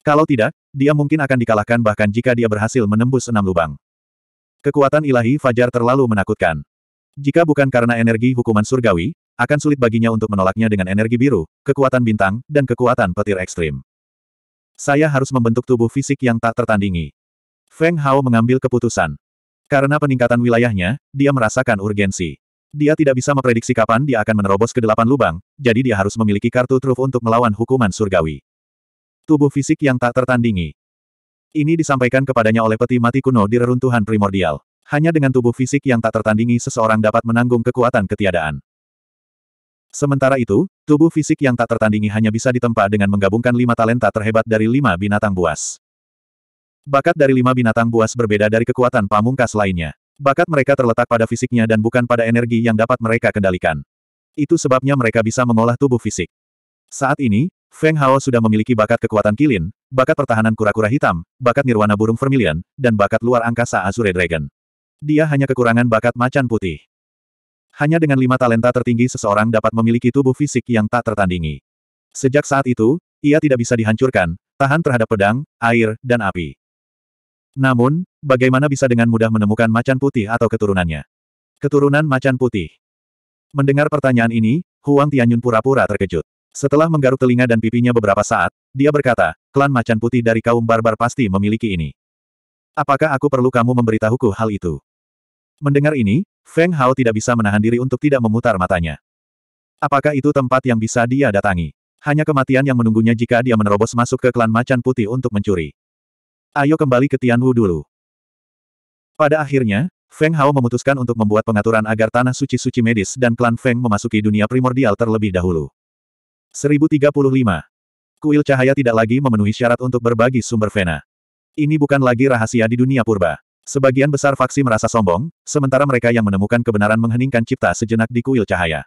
Kalau tidak, dia mungkin akan dikalahkan bahkan jika dia berhasil menembus enam lubang. Kekuatan ilahi Fajar terlalu menakutkan. Jika bukan karena energi hukuman surgawi, akan sulit baginya untuk menolaknya dengan energi biru, kekuatan bintang, dan kekuatan petir ekstrim. Saya harus membentuk tubuh fisik yang tak tertandingi. Feng Hao mengambil keputusan. Karena peningkatan wilayahnya, dia merasakan urgensi. Dia tidak bisa memprediksi kapan dia akan menerobos ke delapan lubang, jadi dia harus memiliki kartu truf untuk melawan hukuman surgawi. Tubuh fisik yang tak tertandingi. Ini disampaikan kepadanya oleh peti mati kuno di reruntuhan primordial. Hanya dengan tubuh fisik yang tak tertandingi seseorang dapat menanggung kekuatan ketiadaan. Sementara itu, tubuh fisik yang tak tertandingi hanya bisa ditempa dengan menggabungkan lima talenta terhebat dari lima binatang buas. Bakat dari lima binatang buas berbeda dari kekuatan pamungkas lainnya. Bakat mereka terletak pada fisiknya dan bukan pada energi yang dapat mereka kendalikan. Itu sebabnya mereka bisa mengolah tubuh fisik. Saat ini, Feng Hao sudah memiliki bakat kekuatan kilin, bakat pertahanan kura-kura hitam, bakat nirwana burung vermilion, dan bakat luar angkasa Azure Dragon. Dia hanya kekurangan bakat macan putih. Hanya dengan lima talenta tertinggi seseorang dapat memiliki tubuh fisik yang tak tertandingi. Sejak saat itu, ia tidak bisa dihancurkan, tahan terhadap pedang, air, dan api. Namun, bagaimana bisa dengan mudah menemukan macan putih atau keturunannya? Keturunan macan putih. Mendengar pertanyaan ini, Huang Tianyun pura-pura terkejut. Setelah menggaruk telinga dan pipinya beberapa saat, dia berkata, klan macan putih dari kaum barbar pasti memiliki ini. Apakah aku perlu kamu memberitahuku hal itu? Mendengar ini, Feng Hao tidak bisa menahan diri untuk tidak memutar matanya. Apakah itu tempat yang bisa dia datangi? Hanya kematian yang menunggunya jika dia menerobos masuk ke klan macan putih untuk mencuri. Ayo kembali ke Tianwu dulu. Pada akhirnya, Feng Hao memutuskan untuk membuat pengaturan agar tanah suci-suci medis dan klan Feng memasuki dunia primordial terlebih dahulu. 1035. Kuil cahaya tidak lagi memenuhi syarat untuk berbagi sumber Vena. Ini bukan lagi rahasia di dunia purba. Sebagian besar faksi merasa sombong, sementara mereka yang menemukan kebenaran mengheningkan cipta sejenak di kuil cahaya.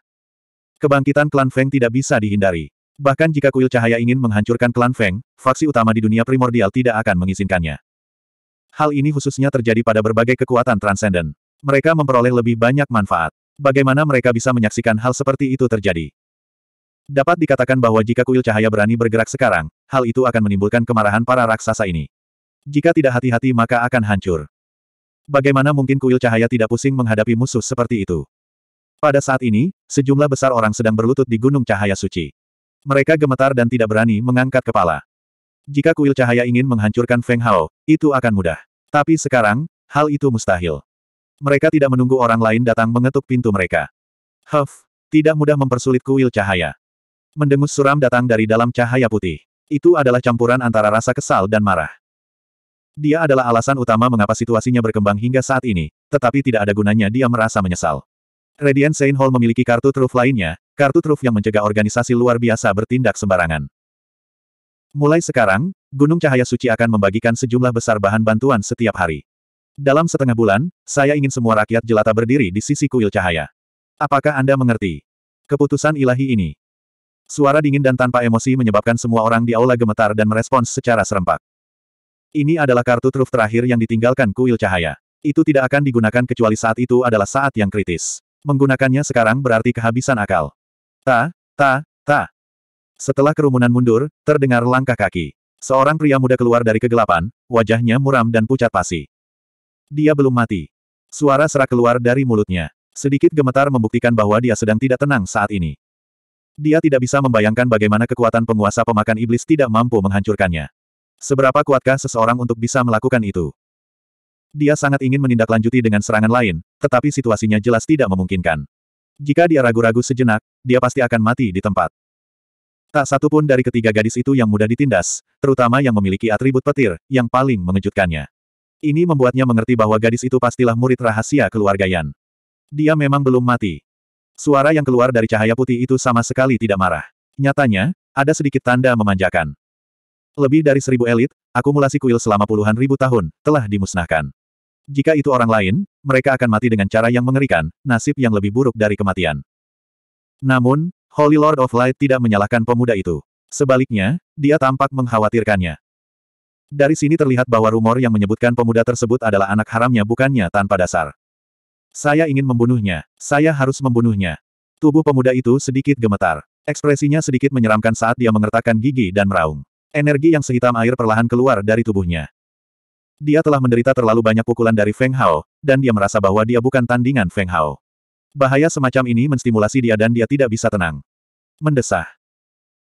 Kebangkitan klan Feng tidak bisa dihindari. Bahkan jika kuil cahaya ingin menghancurkan klan Feng, faksi utama di dunia primordial tidak akan mengizinkannya. Hal ini khususnya terjadi pada berbagai kekuatan transenden. Mereka memperoleh lebih banyak manfaat. Bagaimana mereka bisa menyaksikan hal seperti itu terjadi? Dapat dikatakan bahwa jika kuil cahaya berani bergerak sekarang, hal itu akan menimbulkan kemarahan para raksasa ini. Jika tidak hati-hati maka akan hancur. Bagaimana mungkin kuil cahaya tidak pusing menghadapi musuh seperti itu? Pada saat ini, sejumlah besar orang sedang berlutut di Gunung Cahaya Suci. Mereka gemetar dan tidak berani mengangkat kepala. Jika kuil cahaya ingin menghancurkan Feng Hao, itu akan mudah. Tapi sekarang, hal itu mustahil. Mereka tidak menunggu orang lain datang mengetuk pintu mereka. Huff, tidak mudah mempersulit kuil cahaya. Mendengus suram datang dari dalam cahaya putih. Itu adalah campuran antara rasa kesal dan marah. Dia adalah alasan utama mengapa situasinya berkembang hingga saat ini, tetapi tidak ada gunanya dia merasa menyesal. Radiant Saint Hall memiliki kartu truf lainnya, kartu truf yang mencegah organisasi luar biasa bertindak sembarangan. Mulai sekarang, Gunung Cahaya Suci akan membagikan sejumlah besar bahan bantuan setiap hari. Dalam setengah bulan, saya ingin semua rakyat jelata berdiri di sisi kuil cahaya. Apakah Anda mengerti? Keputusan ilahi ini. Suara dingin dan tanpa emosi menyebabkan semua orang di aula gemetar dan merespons secara serempak. Ini adalah kartu truf terakhir yang ditinggalkan kuil cahaya. Itu tidak akan digunakan kecuali saat itu adalah saat yang kritis menggunakannya sekarang berarti kehabisan akal. Ta, ta, ta. Setelah kerumunan mundur, terdengar langkah kaki. Seorang pria muda keluar dari kegelapan, wajahnya muram dan pucat pasi. Dia belum mati. Suara serak keluar dari mulutnya. Sedikit gemetar membuktikan bahwa dia sedang tidak tenang saat ini. Dia tidak bisa membayangkan bagaimana kekuatan penguasa pemakan iblis tidak mampu menghancurkannya. Seberapa kuatkah seseorang untuk bisa melakukan itu? Dia sangat ingin menindaklanjuti dengan serangan lain, tetapi situasinya jelas tidak memungkinkan. Jika dia ragu-ragu sejenak, dia pasti akan mati di tempat. Tak satu pun dari ketiga gadis itu yang mudah ditindas, terutama yang memiliki atribut petir, yang paling mengejutkannya. Ini membuatnya mengerti bahwa gadis itu pastilah murid rahasia keluarga Yan. Dia memang belum mati. Suara yang keluar dari cahaya putih itu sama sekali tidak marah. Nyatanya, ada sedikit tanda memanjakan. Lebih dari seribu elit, akumulasi kuil selama puluhan ribu tahun, telah dimusnahkan. Jika itu orang lain, mereka akan mati dengan cara yang mengerikan, nasib yang lebih buruk dari kematian. Namun, Holy Lord of Light tidak menyalahkan pemuda itu. Sebaliknya, dia tampak mengkhawatirkannya. Dari sini terlihat bahwa rumor yang menyebutkan pemuda tersebut adalah anak haramnya bukannya tanpa dasar. Saya ingin membunuhnya. Saya harus membunuhnya. Tubuh pemuda itu sedikit gemetar. Ekspresinya sedikit menyeramkan saat dia mengertakkan gigi dan meraung. Energi yang sehitam air perlahan keluar dari tubuhnya. Dia telah menderita terlalu banyak pukulan dari Feng Hao, dan dia merasa bahwa dia bukan tandingan Feng Hao. Bahaya semacam ini menstimulasi dia dan dia tidak bisa tenang. Mendesah.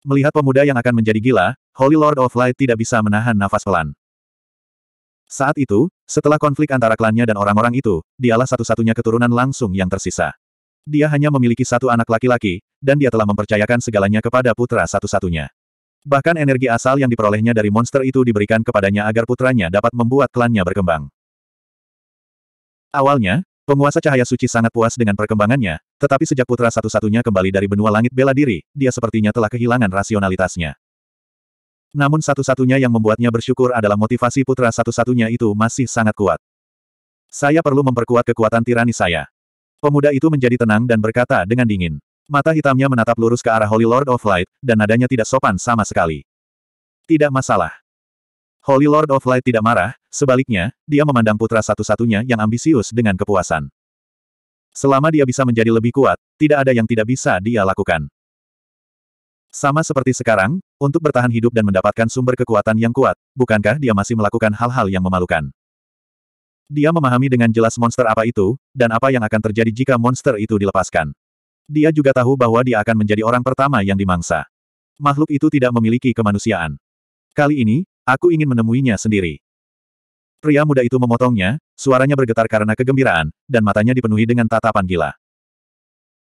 Melihat pemuda yang akan menjadi gila, Holy Lord of Light tidak bisa menahan nafas pelan. Saat itu, setelah konflik antara klannya dan orang-orang itu, dialah satu-satunya keturunan langsung yang tersisa. Dia hanya memiliki satu anak laki-laki, dan dia telah mempercayakan segalanya kepada putra satu-satunya. Bahkan energi asal yang diperolehnya dari monster itu diberikan kepadanya agar putranya dapat membuat klannya berkembang. Awalnya, penguasa cahaya suci sangat puas dengan perkembangannya, tetapi sejak putra satu-satunya kembali dari benua langit bela diri, dia sepertinya telah kehilangan rasionalitasnya. Namun satu-satunya yang membuatnya bersyukur adalah motivasi putra satu-satunya itu masih sangat kuat. Saya perlu memperkuat kekuatan tirani saya. Pemuda itu menjadi tenang dan berkata dengan dingin. Mata hitamnya menatap lurus ke arah Holy Lord of Light, dan nadanya tidak sopan sama sekali. Tidak masalah. Holy Lord of Light tidak marah, sebaliknya, dia memandang putra satu-satunya yang ambisius dengan kepuasan. Selama dia bisa menjadi lebih kuat, tidak ada yang tidak bisa dia lakukan. Sama seperti sekarang, untuk bertahan hidup dan mendapatkan sumber kekuatan yang kuat, bukankah dia masih melakukan hal-hal yang memalukan? Dia memahami dengan jelas monster apa itu, dan apa yang akan terjadi jika monster itu dilepaskan. Dia juga tahu bahwa dia akan menjadi orang pertama yang dimangsa. Makhluk itu tidak memiliki kemanusiaan. Kali ini, aku ingin menemuinya sendiri. Pria muda itu memotongnya, suaranya bergetar karena kegembiraan, dan matanya dipenuhi dengan tatapan gila.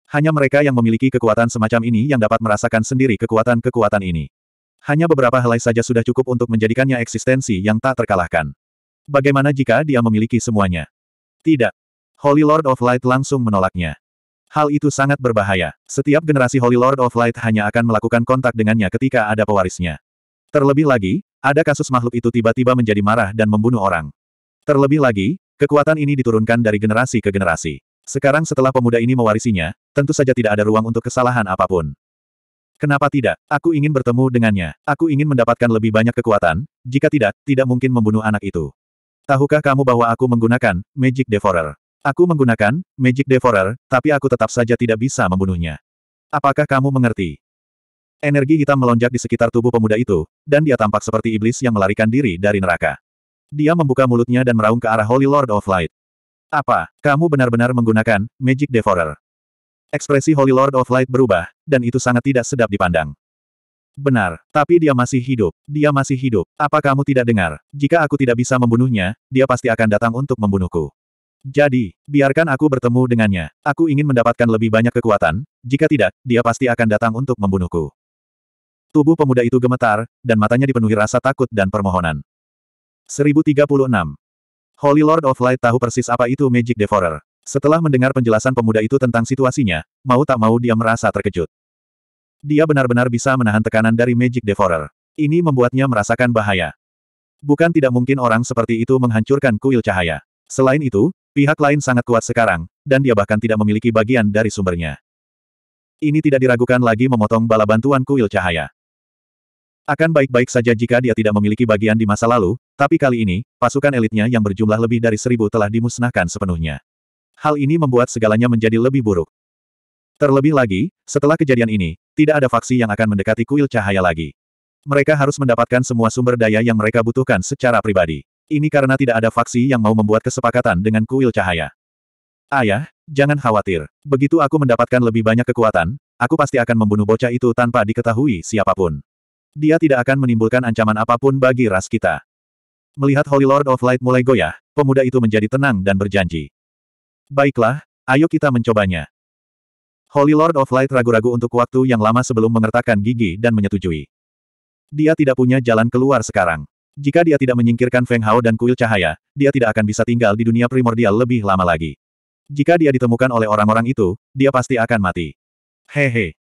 Hanya mereka yang memiliki kekuatan semacam ini yang dapat merasakan sendiri kekuatan-kekuatan ini. Hanya beberapa helai saja sudah cukup untuk menjadikannya eksistensi yang tak terkalahkan. Bagaimana jika dia memiliki semuanya? Tidak. Holy Lord of Light langsung menolaknya. Hal itu sangat berbahaya. Setiap generasi Holy Lord of Light hanya akan melakukan kontak dengannya ketika ada pewarisnya. Terlebih lagi, ada kasus makhluk itu tiba-tiba menjadi marah dan membunuh orang. Terlebih lagi, kekuatan ini diturunkan dari generasi ke generasi. Sekarang setelah pemuda ini mewarisinya, tentu saja tidak ada ruang untuk kesalahan apapun. Kenapa tidak? Aku ingin bertemu dengannya. Aku ingin mendapatkan lebih banyak kekuatan, jika tidak, tidak mungkin membunuh anak itu. Tahukah kamu bahwa aku menggunakan Magic Devourer? Aku menggunakan Magic Devourer, tapi aku tetap saja tidak bisa membunuhnya. Apakah kamu mengerti? Energi hitam melonjak di sekitar tubuh pemuda itu, dan dia tampak seperti iblis yang melarikan diri dari neraka. Dia membuka mulutnya dan meraung ke arah Holy Lord of Light. Apa, kamu benar-benar menggunakan Magic Devourer? Ekspresi Holy Lord of Light berubah, dan itu sangat tidak sedap dipandang. Benar, tapi dia masih hidup. Dia masih hidup. Apa kamu tidak dengar? Jika aku tidak bisa membunuhnya, dia pasti akan datang untuk membunuhku. Jadi, biarkan aku bertemu dengannya. Aku ingin mendapatkan lebih banyak kekuatan, jika tidak, dia pasti akan datang untuk membunuhku. Tubuh pemuda itu gemetar, dan matanya dipenuhi rasa takut dan permohonan. 1036. Holy Lord of Light tahu persis apa itu Magic Devourer. Setelah mendengar penjelasan pemuda itu tentang situasinya, mau tak mau dia merasa terkejut. Dia benar-benar bisa menahan tekanan dari Magic Devourer. Ini membuatnya merasakan bahaya. Bukan tidak mungkin orang seperti itu menghancurkan kuil cahaya. Selain itu, Pihak lain sangat kuat sekarang, dan dia bahkan tidak memiliki bagian dari sumbernya. Ini tidak diragukan lagi memotong bala bantuan kuil cahaya. Akan baik-baik saja jika dia tidak memiliki bagian di masa lalu, tapi kali ini, pasukan elitnya yang berjumlah lebih dari seribu telah dimusnahkan sepenuhnya. Hal ini membuat segalanya menjadi lebih buruk. Terlebih lagi, setelah kejadian ini, tidak ada faksi yang akan mendekati kuil cahaya lagi. Mereka harus mendapatkan semua sumber daya yang mereka butuhkan secara pribadi. Ini karena tidak ada faksi yang mau membuat kesepakatan dengan kuil cahaya. Ayah, jangan khawatir. Begitu aku mendapatkan lebih banyak kekuatan, aku pasti akan membunuh bocah itu tanpa diketahui siapapun. Dia tidak akan menimbulkan ancaman apapun bagi ras kita. Melihat Holy Lord of Light mulai goyah, pemuda itu menjadi tenang dan berjanji. Baiklah, ayo kita mencobanya. Holy Lord of Light ragu-ragu untuk waktu yang lama sebelum mengertakkan gigi dan menyetujui. Dia tidak punya jalan keluar sekarang. Jika dia tidak menyingkirkan Feng Hao dan kuil cahaya, dia tidak akan bisa tinggal di dunia primordial lebih lama lagi. Jika dia ditemukan oleh orang-orang itu, dia pasti akan mati. Hehe.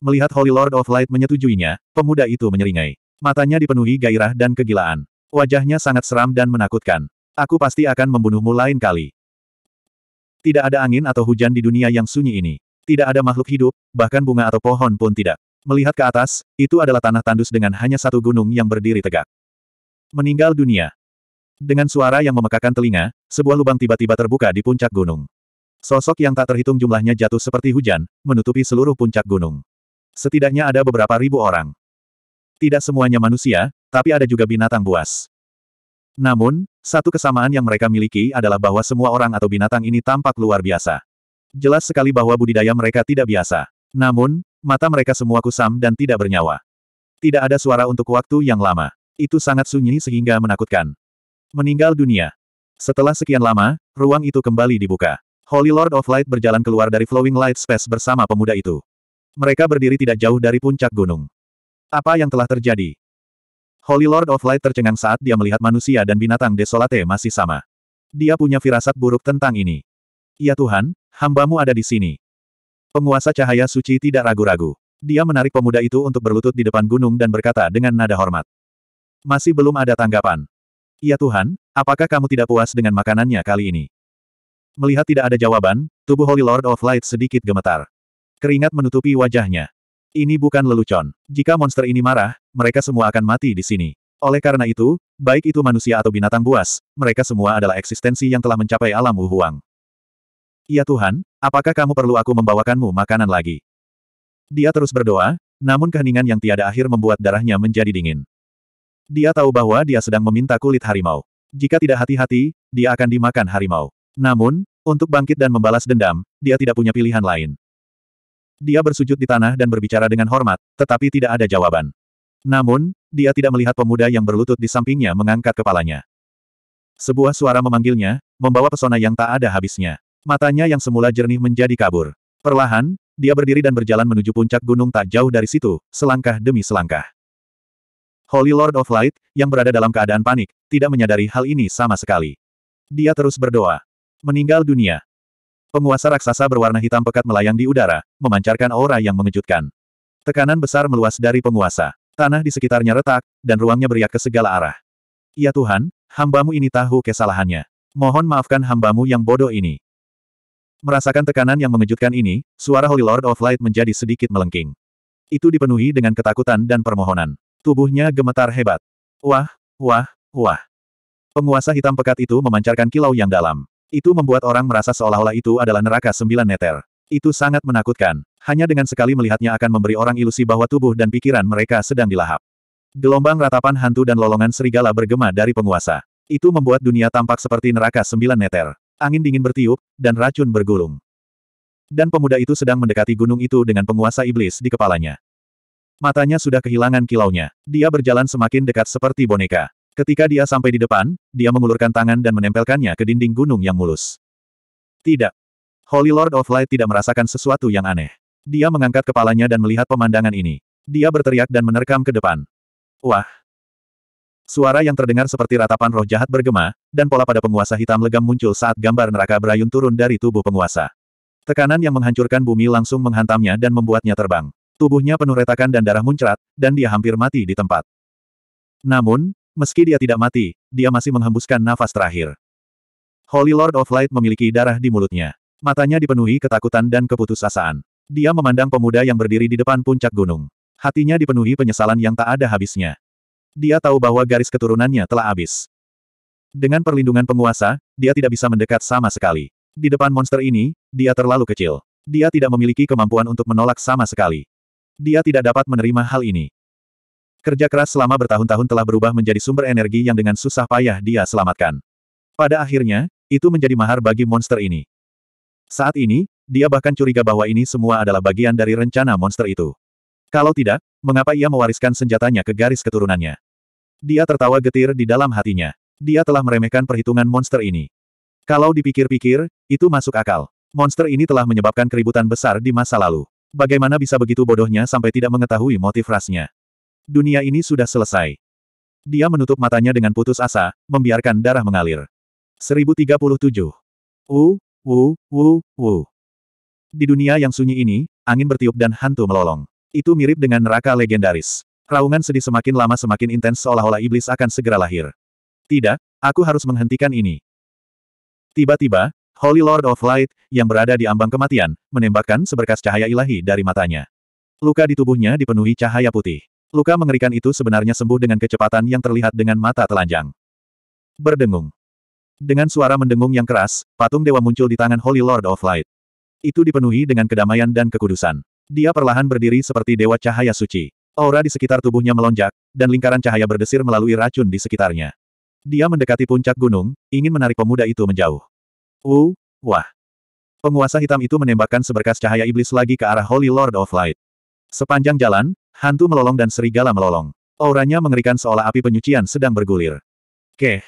Melihat Holy Lord of Light menyetujuinya, pemuda itu menyeringai. Matanya dipenuhi gairah dan kegilaan. Wajahnya sangat seram dan menakutkan. Aku pasti akan membunuhmu lain kali. Tidak ada angin atau hujan di dunia yang sunyi ini. Tidak ada makhluk hidup, bahkan bunga atau pohon pun tidak. Melihat ke atas, itu adalah tanah tandus dengan hanya satu gunung yang berdiri tegak. Meninggal dunia. Dengan suara yang memekakan telinga, sebuah lubang tiba-tiba terbuka di puncak gunung. Sosok yang tak terhitung jumlahnya jatuh seperti hujan, menutupi seluruh puncak gunung. Setidaknya ada beberapa ribu orang. Tidak semuanya manusia, tapi ada juga binatang buas. Namun, satu kesamaan yang mereka miliki adalah bahwa semua orang atau binatang ini tampak luar biasa. Jelas sekali bahwa budidaya mereka tidak biasa. Namun, mata mereka semua kusam dan tidak bernyawa. Tidak ada suara untuk waktu yang lama. Itu sangat sunyi sehingga menakutkan. Meninggal dunia. Setelah sekian lama, ruang itu kembali dibuka. Holy Lord of Light berjalan keluar dari Flowing Light Space bersama pemuda itu. Mereka berdiri tidak jauh dari puncak gunung. Apa yang telah terjadi? Holy Lord of Light tercengang saat dia melihat manusia dan binatang desolate masih sama. Dia punya firasat buruk tentang ini. Ya Tuhan, hambamu ada di sini. Penguasa cahaya suci tidak ragu-ragu. Dia menarik pemuda itu untuk berlutut di depan gunung dan berkata dengan nada hormat. Masih belum ada tanggapan. Ya Tuhan, apakah kamu tidak puas dengan makanannya kali ini? Melihat tidak ada jawaban, tubuh Holy Lord of Light sedikit gemetar. Keringat menutupi wajahnya. Ini bukan lelucon. Jika monster ini marah, mereka semua akan mati di sini. Oleh karena itu, baik itu manusia atau binatang buas, mereka semua adalah eksistensi yang telah mencapai alam Wuhuang. Ya Tuhan, apakah kamu perlu aku membawakanmu makanan lagi? Dia terus berdoa, namun keheningan yang tiada akhir membuat darahnya menjadi dingin. Dia tahu bahwa dia sedang meminta kulit harimau. Jika tidak hati-hati, dia akan dimakan harimau. Namun, untuk bangkit dan membalas dendam, dia tidak punya pilihan lain. Dia bersujud di tanah dan berbicara dengan hormat, tetapi tidak ada jawaban. Namun, dia tidak melihat pemuda yang berlutut di sampingnya mengangkat kepalanya. Sebuah suara memanggilnya, membawa pesona yang tak ada habisnya. Matanya yang semula jernih menjadi kabur. Perlahan, dia berdiri dan berjalan menuju puncak gunung tak jauh dari situ, selangkah demi selangkah. Holy Lord of Light, yang berada dalam keadaan panik, tidak menyadari hal ini sama sekali. Dia terus berdoa. Meninggal dunia. Penguasa raksasa berwarna hitam pekat melayang di udara, memancarkan aura yang mengejutkan. Tekanan besar meluas dari penguasa. Tanah di sekitarnya retak, dan ruangnya beriak ke segala arah. Ya Tuhan, hambamu ini tahu kesalahannya. Mohon maafkan hambamu yang bodoh ini. Merasakan tekanan yang mengejutkan ini, suara Holy Lord of Light menjadi sedikit melengking. Itu dipenuhi dengan ketakutan dan permohonan. Tubuhnya gemetar hebat. Wah, wah, wah. Penguasa hitam pekat itu memancarkan kilau yang dalam. Itu membuat orang merasa seolah-olah itu adalah neraka sembilan neter. Itu sangat menakutkan. Hanya dengan sekali melihatnya akan memberi orang ilusi bahwa tubuh dan pikiran mereka sedang dilahap. Gelombang ratapan hantu dan lolongan serigala bergema dari penguasa. Itu membuat dunia tampak seperti neraka sembilan neter. Angin dingin bertiup, dan racun bergulung. Dan pemuda itu sedang mendekati gunung itu dengan penguasa iblis di kepalanya. Matanya sudah kehilangan kilaunya. Dia berjalan semakin dekat seperti boneka. Ketika dia sampai di depan, dia mengulurkan tangan dan menempelkannya ke dinding gunung yang mulus. Tidak. Holy Lord of Light tidak merasakan sesuatu yang aneh. Dia mengangkat kepalanya dan melihat pemandangan ini. Dia berteriak dan menerkam ke depan. Wah! Suara yang terdengar seperti ratapan roh jahat bergema, dan pola pada penguasa hitam legam muncul saat gambar neraka berayun turun dari tubuh penguasa. Tekanan yang menghancurkan bumi langsung menghantamnya dan membuatnya terbang. Tubuhnya penuh retakan dan darah muncrat, dan dia hampir mati di tempat. Namun, meski dia tidak mati, dia masih menghembuskan nafas terakhir. Holy Lord of Light memiliki darah di mulutnya. Matanya dipenuhi ketakutan dan keputusasaan. Dia memandang pemuda yang berdiri di depan puncak gunung. Hatinya dipenuhi penyesalan yang tak ada habisnya. Dia tahu bahwa garis keturunannya telah habis. Dengan perlindungan penguasa, dia tidak bisa mendekat sama sekali. Di depan monster ini, dia terlalu kecil. Dia tidak memiliki kemampuan untuk menolak sama sekali. Dia tidak dapat menerima hal ini. Kerja keras selama bertahun-tahun telah berubah menjadi sumber energi yang dengan susah payah dia selamatkan. Pada akhirnya, itu menjadi mahar bagi monster ini. Saat ini, dia bahkan curiga bahwa ini semua adalah bagian dari rencana monster itu. Kalau tidak, mengapa ia mewariskan senjatanya ke garis keturunannya? Dia tertawa getir di dalam hatinya. Dia telah meremehkan perhitungan monster ini. Kalau dipikir-pikir, itu masuk akal. Monster ini telah menyebabkan keributan besar di masa lalu. Bagaimana bisa begitu bodohnya sampai tidak mengetahui motif rasnya? Dunia ini sudah selesai. Dia menutup matanya dengan putus asa, membiarkan darah mengalir. 1037. Wu, wu, wu, wu. Di dunia yang sunyi ini, angin bertiup dan hantu melolong. Itu mirip dengan neraka legendaris. Raungan sedih semakin lama semakin intens seolah-olah iblis akan segera lahir. Tidak, aku harus menghentikan ini. Tiba-tiba, Holy Lord of Light, yang berada di ambang kematian, menembakkan seberkas cahaya ilahi dari matanya. Luka di tubuhnya dipenuhi cahaya putih. Luka mengerikan itu sebenarnya sembuh dengan kecepatan yang terlihat dengan mata telanjang. Berdengung. Dengan suara mendengung yang keras, patung dewa muncul di tangan Holy Lord of Light. Itu dipenuhi dengan kedamaian dan kekudusan. Dia perlahan berdiri seperti dewa cahaya suci. Aura di sekitar tubuhnya melonjak, dan lingkaran cahaya berdesir melalui racun di sekitarnya. Dia mendekati puncak gunung, ingin menarik pemuda itu menjauh. Uh, wah. Penguasa hitam itu menembakkan seberkas cahaya iblis lagi ke arah Holy Lord of Light. Sepanjang jalan, hantu melolong dan serigala melolong. Auranya mengerikan seolah api penyucian sedang bergulir. Keh.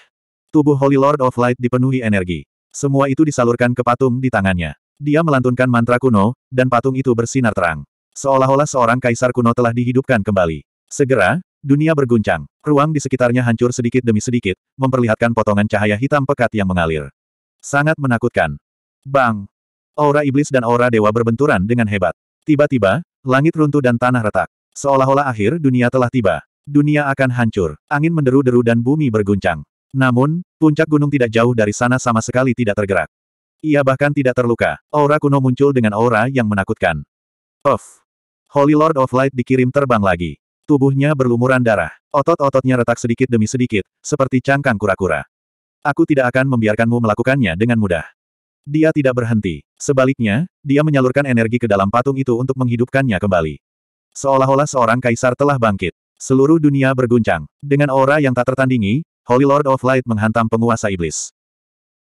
Tubuh Holy Lord of Light dipenuhi energi. Semua itu disalurkan ke patung di tangannya. Dia melantunkan mantra kuno, dan patung itu bersinar terang. Seolah-olah seorang kaisar kuno telah dihidupkan kembali. Segera, dunia berguncang. Ruang di sekitarnya hancur sedikit demi sedikit, memperlihatkan potongan cahaya hitam pekat yang mengalir. Sangat menakutkan. Bang! Aura iblis dan aura dewa berbenturan dengan hebat. Tiba-tiba, langit runtuh dan tanah retak. Seolah-olah akhir dunia telah tiba. Dunia akan hancur, angin menderu-deru dan bumi berguncang. Namun, puncak gunung tidak jauh dari sana sama sekali tidak tergerak. Ia bahkan tidak terluka. Aura kuno muncul dengan aura yang menakutkan. Of, Holy Lord of Light dikirim terbang lagi. Tubuhnya berlumuran darah. Otot-ototnya retak sedikit demi sedikit, seperti cangkang kura-kura. Aku tidak akan membiarkanmu melakukannya dengan mudah. Dia tidak berhenti. Sebaliknya, dia menyalurkan energi ke dalam patung itu untuk menghidupkannya kembali. Seolah-olah seorang kaisar telah bangkit. Seluruh dunia berguncang. Dengan aura yang tak tertandingi, Holy Lord of Light menghantam penguasa iblis.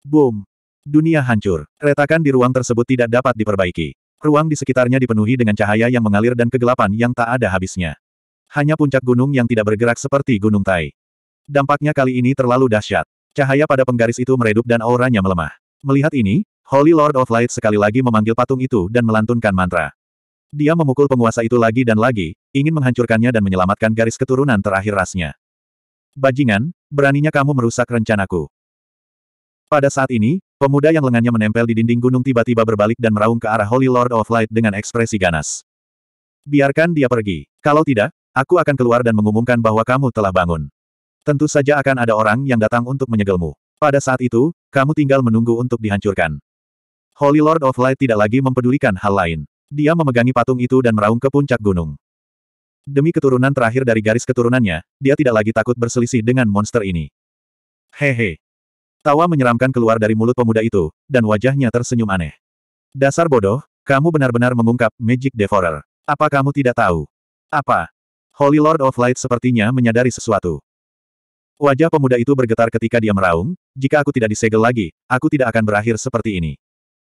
Boom! Dunia hancur. Retakan di ruang tersebut tidak dapat diperbaiki. Ruang di sekitarnya dipenuhi dengan cahaya yang mengalir dan kegelapan yang tak ada habisnya. Hanya puncak gunung yang tidak bergerak seperti gunung Tai. Dampaknya kali ini terlalu dahsyat. Cahaya pada penggaris itu meredup dan auranya melemah. Melihat ini, Holy Lord of Light sekali lagi memanggil patung itu dan melantunkan mantra. Dia memukul penguasa itu lagi dan lagi, ingin menghancurkannya dan menyelamatkan garis keturunan terakhir rasnya. Bajingan, beraninya kamu merusak rencanaku. Pada saat ini, pemuda yang lengannya menempel di dinding gunung tiba-tiba berbalik dan meraung ke arah Holy Lord of Light dengan ekspresi ganas. Biarkan dia pergi. Kalau tidak, aku akan keluar dan mengumumkan bahwa kamu telah bangun. Tentu saja akan ada orang yang datang untuk menyegelmu. Pada saat itu, kamu tinggal menunggu untuk dihancurkan. Holy Lord of Light tidak lagi mempedulikan hal lain. Dia memegangi patung itu dan meraung ke puncak gunung. Demi keturunan terakhir dari garis keturunannya, dia tidak lagi takut berselisih dengan monster ini. Hehe. Tawa menyeramkan keluar dari mulut pemuda itu, dan wajahnya tersenyum aneh. Dasar bodoh, kamu benar-benar mengungkap Magic Devourer. Apa kamu tidak tahu? Apa? Holy Lord of Light sepertinya menyadari sesuatu. Wajah pemuda itu bergetar ketika dia meraung, jika aku tidak disegel lagi, aku tidak akan berakhir seperti ini.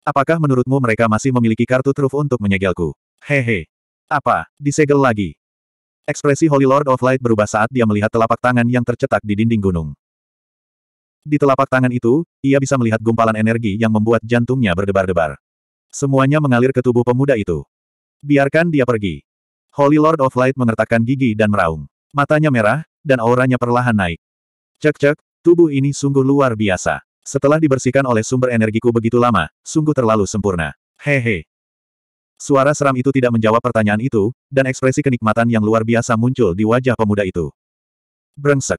Apakah menurutmu mereka masih memiliki kartu truf untuk menyegelku? Hehe. Apa? Disegel lagi? Ekspresi Holy Lord of Light berubah saat dia melihat telapak tangan yang tercetak di dinding gunung. Di telapak tangan itu, ia bisa melihat gumpalan energi yang membuat jantungnya berdebar-debar. Semuanya mengalir ke tubuh pemuda itu. Biarkan dia pergi. Holy Lord of Light mengertakkan gigi dan meraung. Matanya merah, dan auranya perlahan naik. Cek-cek, tubuh ini sungguh luar biasa. Setelah dibersihkan oleh sumber energiku begitu lama, sungguh terlalu sempurna. Hehe. Suara seram itu tidak menjawab pertanyaan itu, dan ekspresi kenikmatan yang luar biasa muncul di wajah pemuda itu. Brengsek.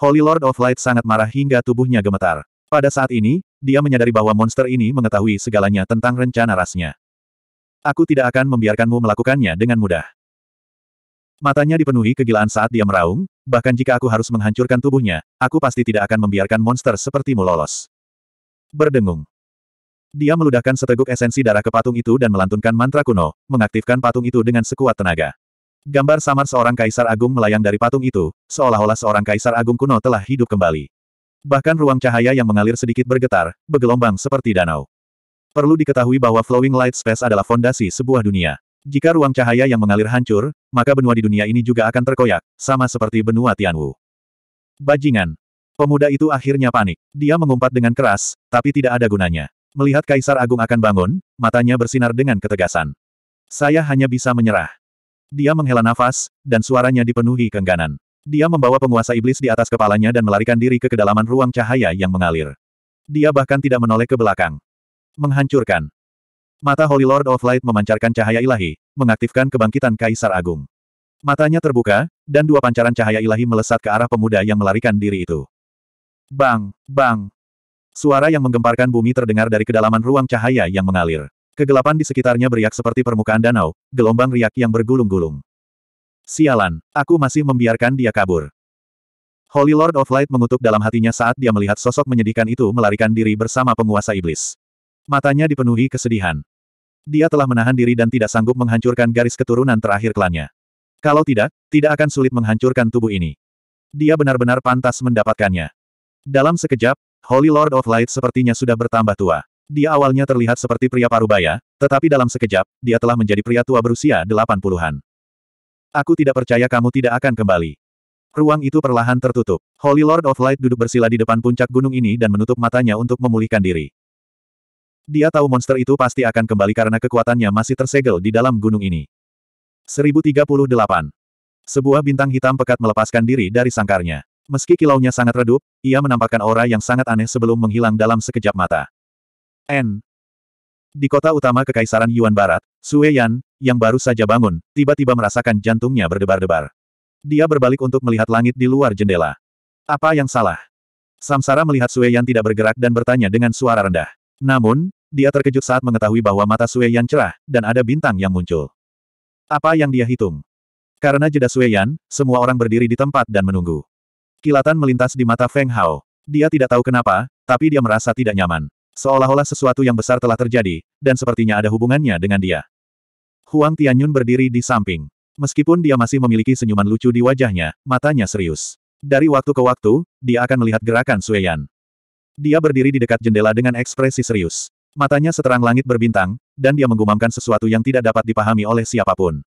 Holy Lord of Light sangat marah hingga tubuhnya gemetar. Pada saat ini, dia menyadari bahwa monster ini mengetahui segalanya tentang rencana rasnya. Aku tidak akan membiarkanmu melakukannya dengan mudah. Matanya dipenuhi kegilaan saat dia meraung, bahkan jika aku harus menghancurkan tubuhnya, aku pasti tidak akan membiarkan monster sepertimu lolos. Berdengung. Dia meludahkan seteguk esensi darah ke patung itu dan melantunkan mantra kuno, mengaktifkan patung itu dengan sekuat tenaga. Gambar samar seorang kaisar agung melayang dari patung itu, seolah-olah seorang kaisar agung kuno telah hidup kembali. Bahkan ruang cahaya yang mengalir sedikit bergetar, bergelombang seperti danau. Perlu diketahui bahwa Flowing Light Space adalah fondasi sebuah dunia. Jika ruang cahaya yang mengalir hancur, maka benua di dunia ini juga akan terkoyak, sama seperti benua Tianwu. Bajingan. Pemuda itu akhirnya panik. Dia mengumpat dengan keras, tapi tidak ada gunanya. Melihat Kaisar Agung akan bangun, matanya bersinar dengan ketegasan. Saya hanya bisa menyerah. Dia menghela nafas, dan suaranya dipenuhi kengganan. Dia membawa penguasa iblis di atas kepalanya dan melarikan diri ke kedalaman ruang cahaya yang mengalir. Dia bahkan tidak menoleh ke belakang. Menghancurkan. Mata Holy Lord of Light memancarkan cahaya ilahi, mengaktifkan kebangkitan Kaisar Agung. Matanya terbuka, dan dua pancaran cahaya ilahi melesat ke arah pemuda yang melarikan diri itu. Bang! Bang! Suara yang menggemparkan bumi terdengar dari kedalaman ruang cahaya yang mengalir. Kegelapan di sekitarnya beriak seperti permukaan danau, gelombang riak yang bergulung-gulung. Sialan, aku masih membiarkan dia kabur. Holy Lord of Light mengutuk dalam hatinya saat dia melihat sosok menyedihkan itu melarikan diri bersama penguasa iblis. Matanya dipenuhi kesedihan. Dia telah menahan diri dan tidak sanggup menghancurkan garis keturunan terakhir klannya. Kalau tidak, tidak akan sulit menghancurkan tubuh ini. Dia benar-benar pantas mendapatkannya. Dalam sekejap, Holy Lord of Light sepertinya sudah bertambah tua. Dia awalnya terlihat seperti pria parubaya, tetapi dalam sekejap, dia telah menjadi pria tua berusia 80-an. Aku tidak percaya kamu tidak akan kembali. Ruang itu perlahan tertutup. Holy Lord of Light duduk bersila di depan puncak gunung ini dan menutup matanya untuk memulihkan diri. Dia tahu monster itu pasti akan kembali karena kekuatannya masih tersegel di dalam gunung ini. 1038. Sebuah bintang hitam pekat melepaskan diri dari sangkarnya. Meski kilaunya sangat redup, ia menampakkan aura yang sangat aneh sebelum menghilang dalam sekejap mata. N. Di kota utama Kekaisaran Yuan Barat, Sue Yan, yang baru saja bangun, tiba-tiba merasakan jantungnya berdebar-debar. Dia berbalik untuk melihat langit di luar jendela. Apa yang salah? Samsara melihat Sue Yan tidak bergerak dan bertanya dengan suara rendah. Namun, dia terkejut saat mengetahui bahwa mata Sue Yan cerah, dan ada bintang yang muncul. Apa yang dia hitung? Karena jeda Sue Yan, semua orang berdiri di tempat dan menunggu. Kilatan melintas di mata Feng Hao. Dia tidak tahu kenapa, tapi dia merasa tidak nyaman. Seolah-olah sesuatu yang besar telah terjadi, dan sepertinya ada hubungannya dengan dia. Huang Tianyun berdiri di samping. Meskipun dia masih memiliki senyuman lucu di wajahnya, matanya serius. Dari waktu ke waktu, dia akan melihat gerakan Sue Yan. Dia berdiri di dekat jendela dengan ekspresi serius. Matanya seterang langit berbintang, dan dia menggumamkan sesuatu yang tidak dapat dipahami oleh siapapun.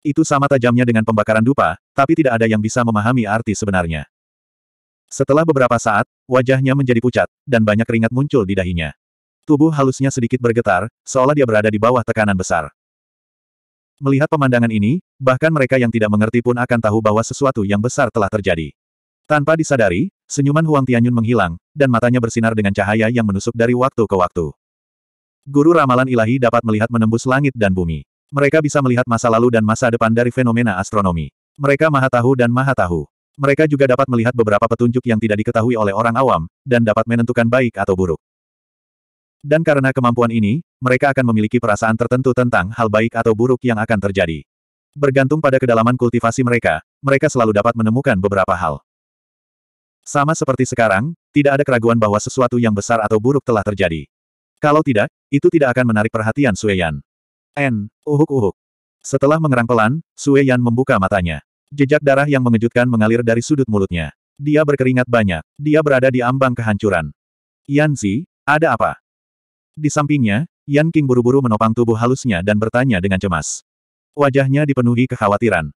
Itu sama tajamnya dengan pembakaran dupa, tapi tidak ada yang bisa memahami arti sebenarnya. Setelah beberapa saat, wajahnya menjadi pucat, dan banyak keringat muncul di dahinya. Tubuh halusnya sedikit bergetar, seolah dia berada di bawah tekanan besar. Melihat pemandangan ini, bahkan mereka yang tidak mengerti pun akan tahu bahwa sesuatu yang besar telah terjadi. Tanpa disadari, Senyuman Huang Tianyun menghilang, dan matanya bersinar dengan cahaya yang menusuk dari waktu ke waktu. Guru ramalan ilahi dapat melihat menembus langit dan bumi. Mereka bisa melihat masa lalu dan masa depan dari fenomena astronomi. Mereka maha tahu dan maha tahu. Mereka juga dapat melihat beberapa petunjuk yang tidak diketahui oleh orang awam, dan dapat menentukan baik atau buruk. Dan karena kemampuan ini, mereka akan memiliki perasaan tertentu tentang hal baik atau buruk yang akan terjadi. Bergantung pada kedalaman kultivasi mereka, mereka selalu dapat menemukan beberapa hal. Sama seperti sekarang, tidak ada keraguan bahwa sesuatu yang besar atau buruk telah terjadi. Kalau tidak, itu tidak akan menarik perhatian Sueyan. N. Uhuk-uhuk. Setelah mengerang pelan, Sueyan membuka matanya. Jejak darah yang mengejutkan mengalir dari sudut mulutnya. Dia berkeringat banyak. Dia berada di ambang kehancuran. Yanzi, ada apa? Di sampingnya, Yan King buru-buru menopang tubuh halusnya dan bertanya dengan cemas. Wajahnya dipenuhi kekhawatiran.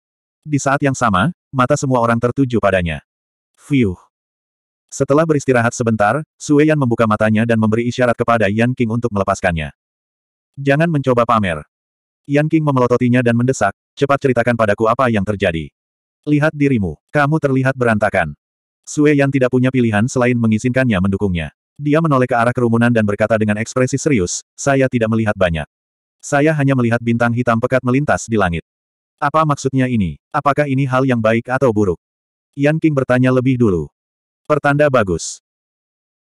Di saat yang sama, mata semua orang tertuju padanya. Fiuh. Setelah beristirahat sebentar, Sue Yan membuka matanya dan memberi isyarat kepada Yan King untuk melepaskannya. Jangan mencoba pamer. Yan King memelototinya dan mendesak, cepat ceritakan padaku apa yang terjadi. Lihat dirimu, kamu terlihat berantakan. Sue Yan tidak punya pilihan selain mengizinkannya mendukungnya. Dia menoleh ke arah kerumunan dan berkata dengan ekspresi serius, saya tidak melihat banyak. Saya hanya melihat bintang hitam pekat melintas di langit. Apa maksudnya ini? Apakah ini hal yang baik atau buruk? Yan King bertanya lebih dulu. Pertanda bagus.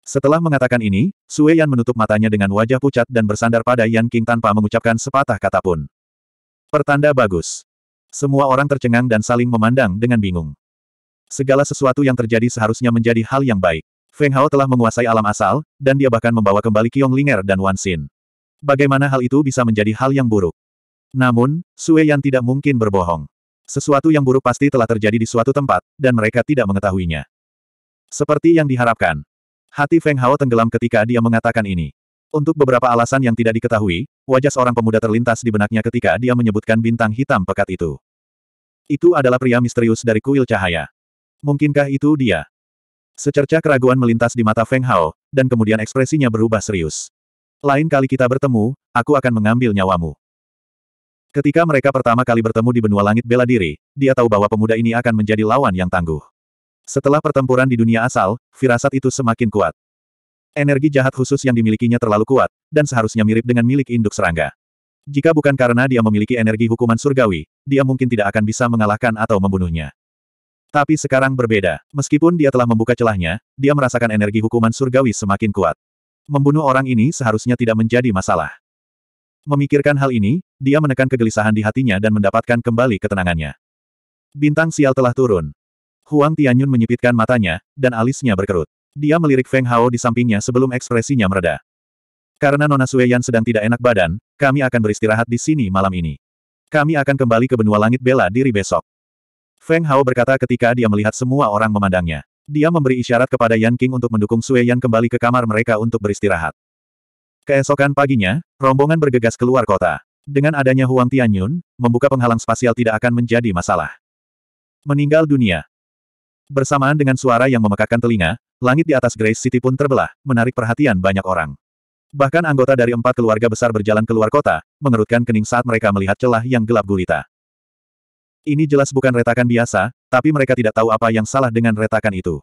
Setelah mengatakan ini, Sue Yan menutup matanya dengan wajah pucat dan bersandar pada Yan King tanpa mengucapkan sepatah kata pun. Pertanda bagus. Semua orang tercengang dan saling memandang dengan bingung. Segala sesuatu yang terjadi seharusnya menjadi hal yang baik. Feng Hao telah menguasai alam asal, dan dia bahkan membawa kembali Kiong Linger dan Wan Xin. Bagaimana hal itu bisa menjadi hal yang buruk? Namun, Sue Yan tidak mungkin berbohong. Sesuatu yang buruk pasti telah terjadi di suatu tempat, dan mereka tidak mengetahuinya. Seperti yang diharapkan. Hati Feng Hao tenggelam ketika dia mengatakan ini. Untuk beberapa alasan yang tidak diketahui, wajah seorang pemuda terlintas di benaknya ketika dia menyebutkan bintang hitam pekat itu. Itu adalah pria misterius dari kuil cahaya. Mungkinkah itu dia? Secerca keraguan melintas di mata Feng Hao, dan kemudian ekspresinya berubah serius. Lain kali kita bertemu, aku akan mengambil nyawamu. Ketika mereka pertama kali bertemu di benua langit bela diri, dia tahu bahwa pemuda ini akan menjadi lawan yang tangguh. Setelah pertempuran di dunia asal, firasat itu semakin kuat. Energi jahat khusus yang dimilikinya terlalu kuat, dan seharusnya mirip dengan milik induk serangga. Jika bukan karena dia memiliki energi hukuman surgawi, dia mungkin tidak akan bisa mengalahkan atau membunuhnya. Tapi sekarang berbeda, meskipun dia telah membuka celahnya, dia merasakan energi hukuman surgawi semakin kuat. Membunuh orang ini seharusnya tidak menjadi masalah. Memikirkan hal ini, dia menekan kegelisahan di hatinya dan mendapatkan kembali ketenangannya. Bintang sial telah turun, Huang Tianyun menyipitkan matanya, dan alisnya berkerut. Dia melirik Feng Hao di sampingnya sebelum ekspresinya mereda. Karena Nona Sueyan sedang tidak enak badan, kami akan beristirahat di sini malam ini. Kami akan kembali ke benua langit bela diri besok. Feng Hao berkata ketika dia melihat semua orang memandangnya. Dia memberi isyarat kepada Yan King untuk mendukung Sueyan kembali ke kamar mereka untuk beristirahat. Keesokan paginya, rombongan bergegas keluar kota. Dengan adanya Huang Tianyun, membuka penghalang spasial tidak akan menjadi masalah. Meninggal dunia, Bersamaan dengan suara yang memekakkan telinga, langit di atas Grace City pun terbelah, menarik perhatian banyak orang. Bahkan anggota dari empat keluarga besar berjalan keluar kota, mengerutkan kening saat mereka melihat celah yang gelap gulita. Ini jelas bukan retakan biasa, tapi mereka tidak tahu apa yang salah dengan retakan itu.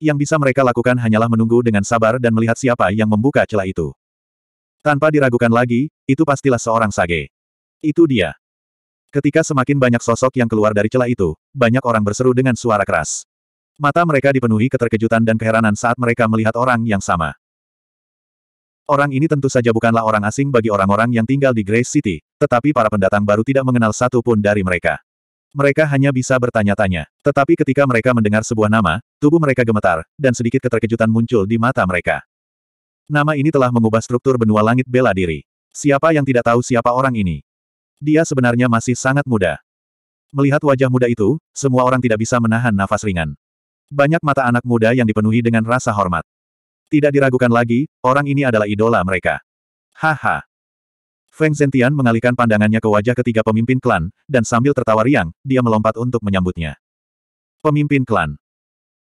Yang bisa mereka lakukan hanyalah menunggu dengan sabar dan melihat siapa yang membuka celah itu. Tanpa diragukan lagi, itu pastilah seorang sage. Itu dia. Ketika semakin banyak sosok yang keluar dari celah itu, banyak orang berseru dengan suara keras. Mata mereka dipenuhi keterkejutan dan keheranan saat mereka melihat orang yang sama. Orang ini tentu saja bukanlah orang asing bagi orang-orang yang tinggal di Grace City, tetapi para pendatang baru tidak mengenal satu pun dari mereka. Mereka hanya bisa bertanya-tanya. Tetapi ketika mereka mendengar sebuah nama, tubuh mereka gemetar, dan sedikit keterkejutan muncul di mata mereka. Nama ini telah mengubah struktur benua langit bela diri. Siapa yang tidak tahu siapa orang ini? Dia sebenarnya masih sangat muda. Melihat wajah muda itu, semua orang tidak bisa menahan nafas ringan. Banyak mata anak muda yang dipenuhi dengan rasa hormat. Tidak diragukan lagi, orang ini adalah idola mereka. Haha. Feng Zentian mengalihkan pandangannya ke wajah ketiga pemimpin klan, dan sambil tertawa riang, dia melompat untuk menyambutnya. Pemimpin klan.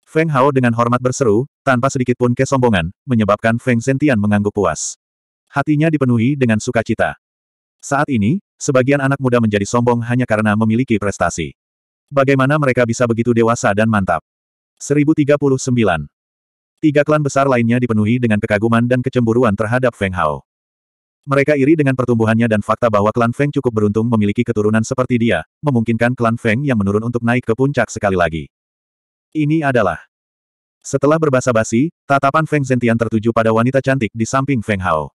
Feng Hao dengan hormat berseru, tanpa sedikit pun kesombongan, menyebabkan Feng Zentian mengangguk puas. Hatinya dipenuhi dengan sukacita. Saat ini, sebagian anak muda menjadi sombong hanya karena memiliki prestasi. Bagaimana mereka bisa begitu dewasa dan mantap? 1039. Tiga klan besar lainnya dipenuhi dengan kekaguman dan kecemburuan terhadap Feng Hao. Mereka iri dengan pertumbuhannya dan fakta bahwa klan Feng cukup beruntung memiliki keturunan seperti dia, memungkinkan klan Feng yang menurun untuk naik ke puncak sekali lagi. Ini adalah. Setelah berbahasa basi, tatapan Feng Zentian tertuju pada wanita cantik di samping Feng Hao.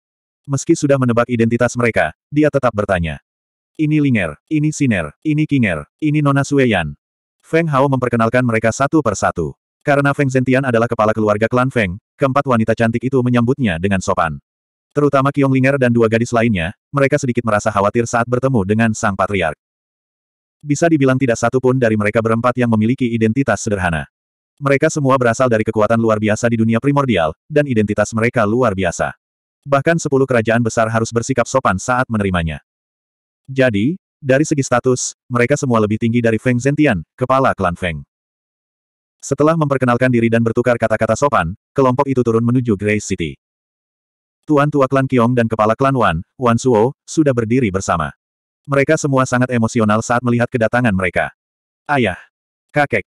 Meski sudah menebak identitas mereka, dia tetap bertanya. Ini Linger, ini Siner, ini Kinger, ini Nona Sueyan, Feng Hao memperkenalkan mereka satu per satu. Karena Feng Zentian adalah kepala keluarga klan Feng, keempat wanita cantik itu menyambutnya dengan sopan. Terutama Kiong Linger dan dua gadis lainnya, mereka sedikit merasa khawatir saat bertemu dengan sang patriark. Bisa dibilang tidak satu pun dari mereka berempat yang memiliki identitas sederhana. Mereka semua berasal dari kekuatan luar biasa di dunia primordial, dan identitas mereka luar biasa. Bahkan sepuluh kerajaan besar harus bersikap sopan saat menerimanya. Jadi, dari segi status, mereka semua lebih tinggi dari Feng Zentian, kepala klan Feng. Setelah memperkenalkan diri dan bertukar kata-kata sopan, kelompok itu turun menuju Grey City. Tuan tua klan Kiong dan kepala klan Wan, Wan Suo, sudah berdiri bersama. Mereka semua sangat emosional saat melihat kedatangan mereka. Ayah. Kakek.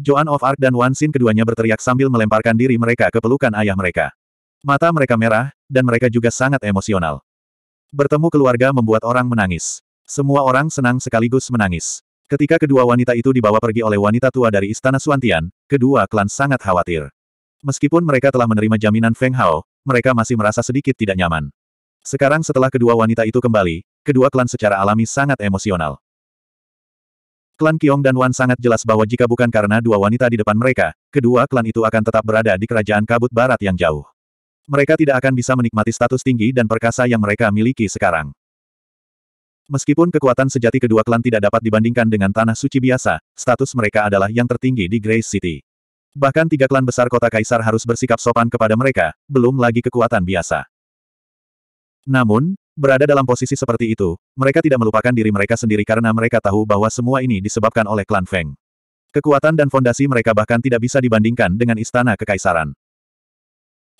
Joan of Arc dan Wan Xin keduanya berteriak sambil melemparkan diri mereka ke pelukan ayah mereka. Mata mereka merah, dan mereka juga sangat emosional. Bertemu keluarga membuat orang menangis. Semua orang senang sekaligus menangis. Ketika kedua wanita itu dibawa pergi oleh wanita tua dari Istana Suantian, kedua klan sangat khawatir. Meskipun mereka telah menerima jaminan Feng Hao, mereka masih merasa sedikit tidak nyaman. Sekarang setelah kedua wanita itu kembali, kedua klan secara alami sangat emosional. Klan Kiong dan Wan sangat jelas bahwa jika bukan karena dua wanita di depan mereka, kedua klan itu akan tetap berada di kerajaan kabut barat yang jauh. Mereka tidak akan bisa menikmati status tinggi dan perkasa yang mereka miliki sekarang. Meskipun kekuatan sejati kedua klan tidak dapat dibandingkan dengan tanah suci biasa, status mereka adalah yang tertinggi di Grace City. Bahkan tiga klan besar kota Kaisar harus bersikap sopan kepada mereka, belum lagi kekuatan biasa. Namun, berada dalam posisi seperti itu, mereka tidak melupakan diri mereka sendiri karena mereka tahu bahwa semua ini disebabkan oleh klan Feng. Kekuatan dan fondasi mereka bahkan tidak bisa dibandingkan dengan istana kekaisaran.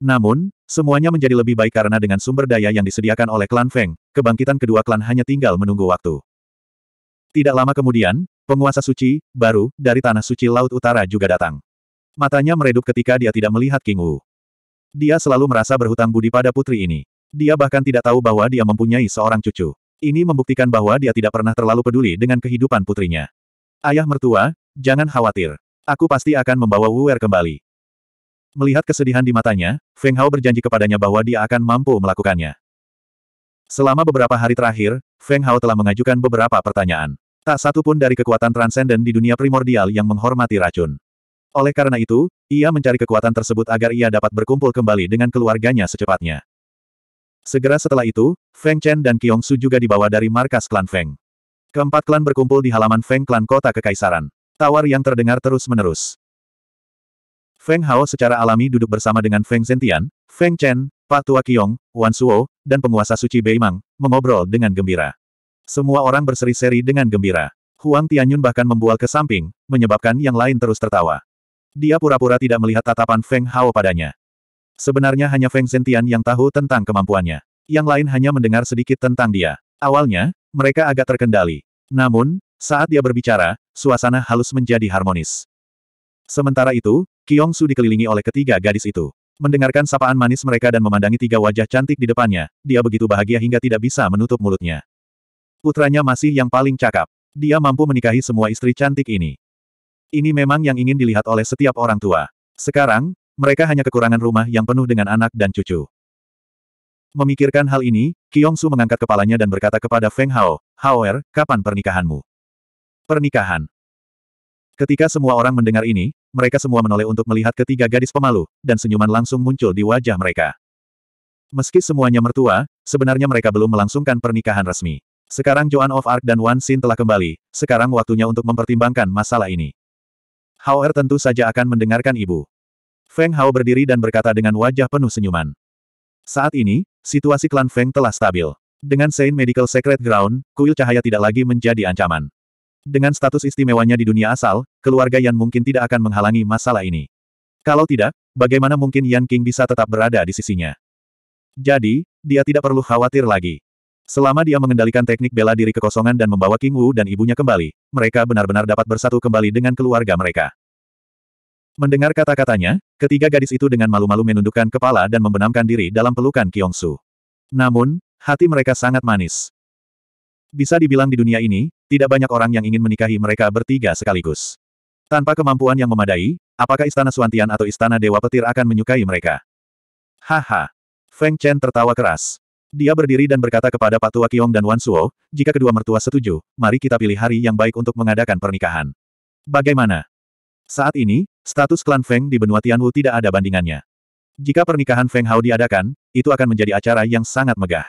Namun, semuanya menjadi lebih baik karena dengan sumber daya yang disediakan oleh klan Feng, kebangkitan kedua klan hanya tinggal menunggu waktu. Tidak lama kemudian, penguasa suci, baru, dari tanah suci Laut Utara juga datang. Matanya meredup ketika dia tidak melihat King Wu. Dia selalu merasa berhutang budi pada putri ini. Dia bahkan tidak tahu bahwa dia mempunyai seorang cucu. Ini membuktikan bahwa dia tidak pernah terlalu peduli dengan kehidupan putrinya. Ayah mertua, jangan khawatir. Aku pasti akan membawa Wu Er kembali. Melihat kesedihan di matanya, Feng Hao berjanji kepadanya bahwa dia akan mampu melakukannya. Selama beberapa hari terakhir, Feng Hao telah mengajukan beberapa pertanyaan. Tak satu pun dari kekuatan transenden di dunia primordial yang menghormati racun. Oleh karena itu, ia mencari kekuatan tersebut agar ia dapat berkumpul kembali dengan keluarganya secepatnya. Segera setelah itu, Feng Chen dan Qiong Su juga dibawa dari markas klan Feng. Keempat klan berkumpul di halaman Feng klan kota kekaisaran. Tawar yang terdengar terus-menerus. Feng Hao secara alami duduk bersama dengan Feng Zentian, Feng Chen, Pak tua Qiong, Wan Suo, dan penguasa suci Beimang, mengobrol dengan gembira. Semua orang berseri-seri dengan gembira. Huang Tianyun bahkan membual ke samping, menyebabkan yang lain terus tertawa. Dia pura-pura tidak melihat tatapan Feng Hao padanya. Sebenarnya hanya Feng Zentian yang tahu tentang kemampuannya. Yang lain hanya mendengar sedikit tentang dia. Awalnya, mereka agak terkendali. Namun, saat dia berbicara, suasana halus menjadi harmonis. Sementara itu, Kiong Su dikelilingi oleh ketiga gadis itu. Mendengarkan sapaan manis mereka dan memandangi tiga wajah cantik di depannya, dia begitu bahagia hingga tidak bisa menutup mulutnya. Putranya masih yang paling cakap. Dia mampu menikahi semua istri cantik ini. Ini memang yang ingin dilihat oleh setiap orang tua. Sekarang, mereka hanya kekurangan rumah yang penuh dengan anak dan cucu. Memikirkan hal ini, Kiong Su mengangkat kepalanya dan berkata kepada Feng Hao, Haoer, kapan pernikahanmu? Pernikahan. Ketika semua orang mendengar ini, mereka semua menoleh untuk melihat ketiga gadis pemalu, dan senyuman langsung muncul di wajah mereka. Meski semuanya mertua, sebenarnya mereka belum melangsungkan pernikahan resmi. Sekarang Joan of Arc dan Wan Xin telah kembali, sekarang waktunya untuk mempertimbangkan masalah ini. Hao Er tentu saja akan mendengarkan ibu. Feng Hao berdiri dan berkata dengan wajah penuh senyuman. Saat ini, situasi klan Feng telah stabil. Dengan Saint Medical Secret Ground, kuil cahaya tidak lagi menjadi ancaman. Dengan status istimewanya di dunia asal, keluarga Yan mungkin tidak akan menghalangi masalah ini. Kalau tidak, bagaimana mungkin Yan King bisa tetap berada di sisinya? Jadi, dia tidak perlu khawatir lagi. Selama dia mengendalikan teknik bela diri kekosongan dan membawa King Wu dan ibunya kembali, mereka benar-benar dapat bersatu kembali dengan keluarga mereka. Mendengar kata-katanya, ketiga gadis itu dengan malu-malu menundukkan kepala dan membenamkan diri dalam pelukan Kyongsu. Namun, hati mereka sangat manis. Bisa dibilang di dunia ini, tidak banyak orang yang ingin menikahi mereka bertiga sekaligus. Tanpa kemampuan yang memadai, apakah Istana Suantian atau Istana Dewa Petir akan menyukai mereka? Haha. Feng Chen tertawa keras. Dia berdiri dan berkata kepada Patua Kiong dan Wan Suo, jika kedua mertua setuju, mari kita pilih hari yang baik untuk mengadakan pernikahan. Bagaimana? Saat ini, status klan Feng di benua Tianwu tidak ada bandingannya. Jika pernikahan Feng Hao diadakan, itu akan menjadi acara yang sangat megah.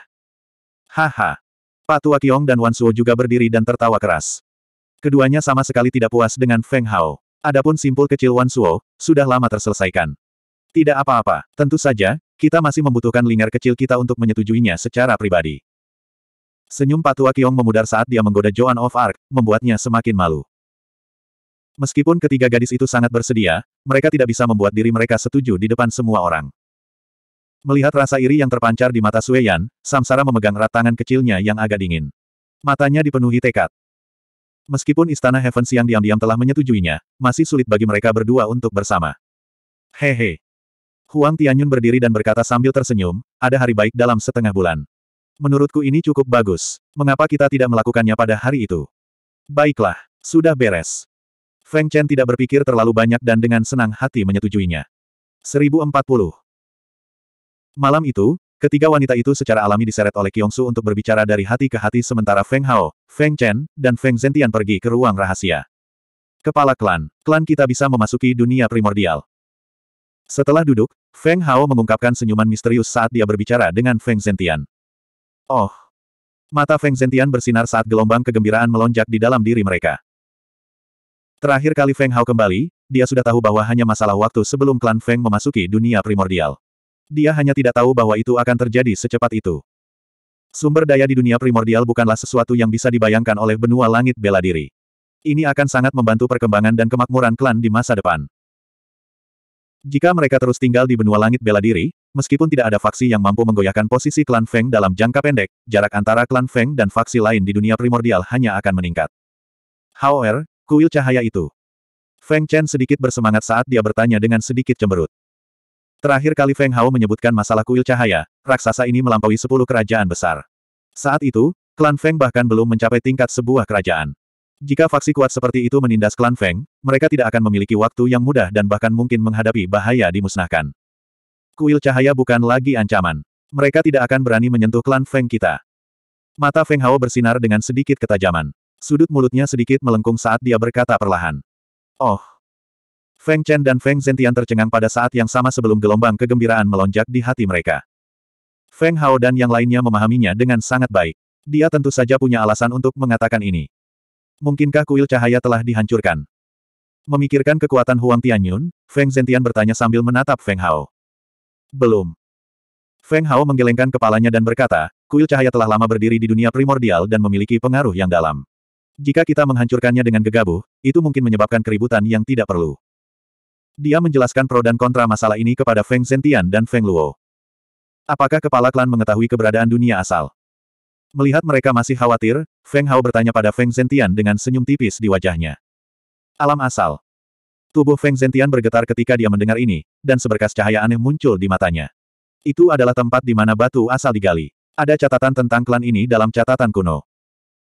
Haha. Patua Kiong dan Wan Suo juga berdiri dan tertawa keras. Keduanya sama sekali tidak puas dengan Feng Hao. Adapun simpul kecil Wan Suo, sudah lama terselesaikan. Tidak apa-apa, tentu saja, kita masih membutuhkan lingar kecil kita untuk menyetujuinya secara pribadi. Senyum Patua Kiong memudar saat dia menggoda Joan of Arc, membuatnya semakin malu. Meskipun ketiga gadis itu sangat bersedia, mereka tidak bisa membuat diri mereka setuju di depan semua orang. Melihat rasa iri yang terpancar di mata Sueyan, Samsara memegang erat tangan kecilnya yang agak dingin. Matanya dipenuhi tekad. Meskipun Istana Heaven siang diam-diam telah menyetujuinya, masih sulit bagi mereka berdua untuk bersama. Hehe. Huang Tianyun berdiri dan berkata sambil tersenyum, ada hari baik dalam setengah bulan. Menurutku ini cukup bagus. Mengapa kita tidak melakukannya pada hari itu? Baiklah, sudah beres. Feng Chen tidak berpikir terlalu banyak dan dengan senang hati menyetujuinya. 1040 Malam itu, Ketiga wanita itu secara alami diseret oleh Kyongsu untuk berbicara dari hati ke hati sementara Feng Hao, Feng Chen, dan Feng Zentian pergi ke ruang rahasia. Kepala klan, klan kita bisa memasuki dunia primordial. Setelah duduk, Feng Hao mengungkapkan senyuman misterius saat dia berbicara dengan Feng Zentian. Oh! Mata Feng Zentian bersinar saat gelombang kegembiraan melonjak di dalam diri mereka. Terakhir kali Feng Hao kembali, dia sudah tahu bahwa hanya masalah waktu sebelum klan Feng memasuki dunia primordial. Dia hanya tidak tahu bahwa itu akan terjadi secepat itu. Sumber daya di dunia primordial bukanlah sesuatu yang bisa dibayangkan oleh benua langit bela diri. Ini akan sangat membantu perkembangan dan kemakmuran klan di masa depan. Jika mereka terus tinggal di benua langit bela diri, meskipun tidak ada faksi yang mampu menggoyahkan posisi klan Feng dalam jangka pendek, jarak antara klan Feng dan faksi lain di dunia primordial hanya akan meningkat. However, kuil cahaya itu. Feng Chen sedikit bersemangat saat dia bertanya dengan sedikit cemberut. Terakhir kali Feng Hao menyebutkan masalah kuil cahaya, raksasa ini melampaui sepuluh kerajaan besar. Saat itu, klan Feng bahkan belum mencapai tingkat sebuah kerajaan. Jika faksi kuat seperti itu menindas klan Feng, mereka tidak akan memiliki waktu yang mudah dan bahkan mungkin menghadapi bahaya dimusnahkan. Kuil cahaya bukan lagi ancaman. Mereka tidak akan berani menyentuh klan Feng kita. Mata Feng Hao bersinar dengan sedikit ketajaman. Sudut mulutnya sedikit melengkung saat dia berkata perlahan. Oh, Feng Chen dan Feng Zentian tercengang pada saat yang sama sebelum gelombang kegembiraan melonjak di hati mereka. Feng Hao dan yang lainnya memahaminya dengan sangat baik. Dia tentu saja punya alasan untuk mengatakan ini. Mungkinkah kuil cahaya telah dihancurkan? Memikirkan kekuatan Huang Tianyun, Feng Zentian bertanya sambil menatap Feng Hao. Belum. Feng Hao menggelengkan kepalanya dan berkata, kuil cahaya telah lama berdiri di dunia primordial dan memiliki pengaruh yang dalam. Jika kita menghancurkannya dengan gegabah, itu mungkin menyebabkan keributan yang tidak perlu. Dia menjelaskan pro dan kontra masalah ini kepada Feng Zentian dan Feng Luo. Apakah kepala klan mengetahui keberadaan dunia asal? Melihat mereka masih khawatir, Feng Hao bertanya pada Feng Zentian dengan senyum tipis di wajahnya. Alam asal. Tubuh Feng Zentian bergetar ketika dia mendengar ini, dan seberkas cahaya aneh muncul di matanya. Itu adalah tempat di mana batu asal digali. Ada catatan tentang klan ini dalam catatan kuno.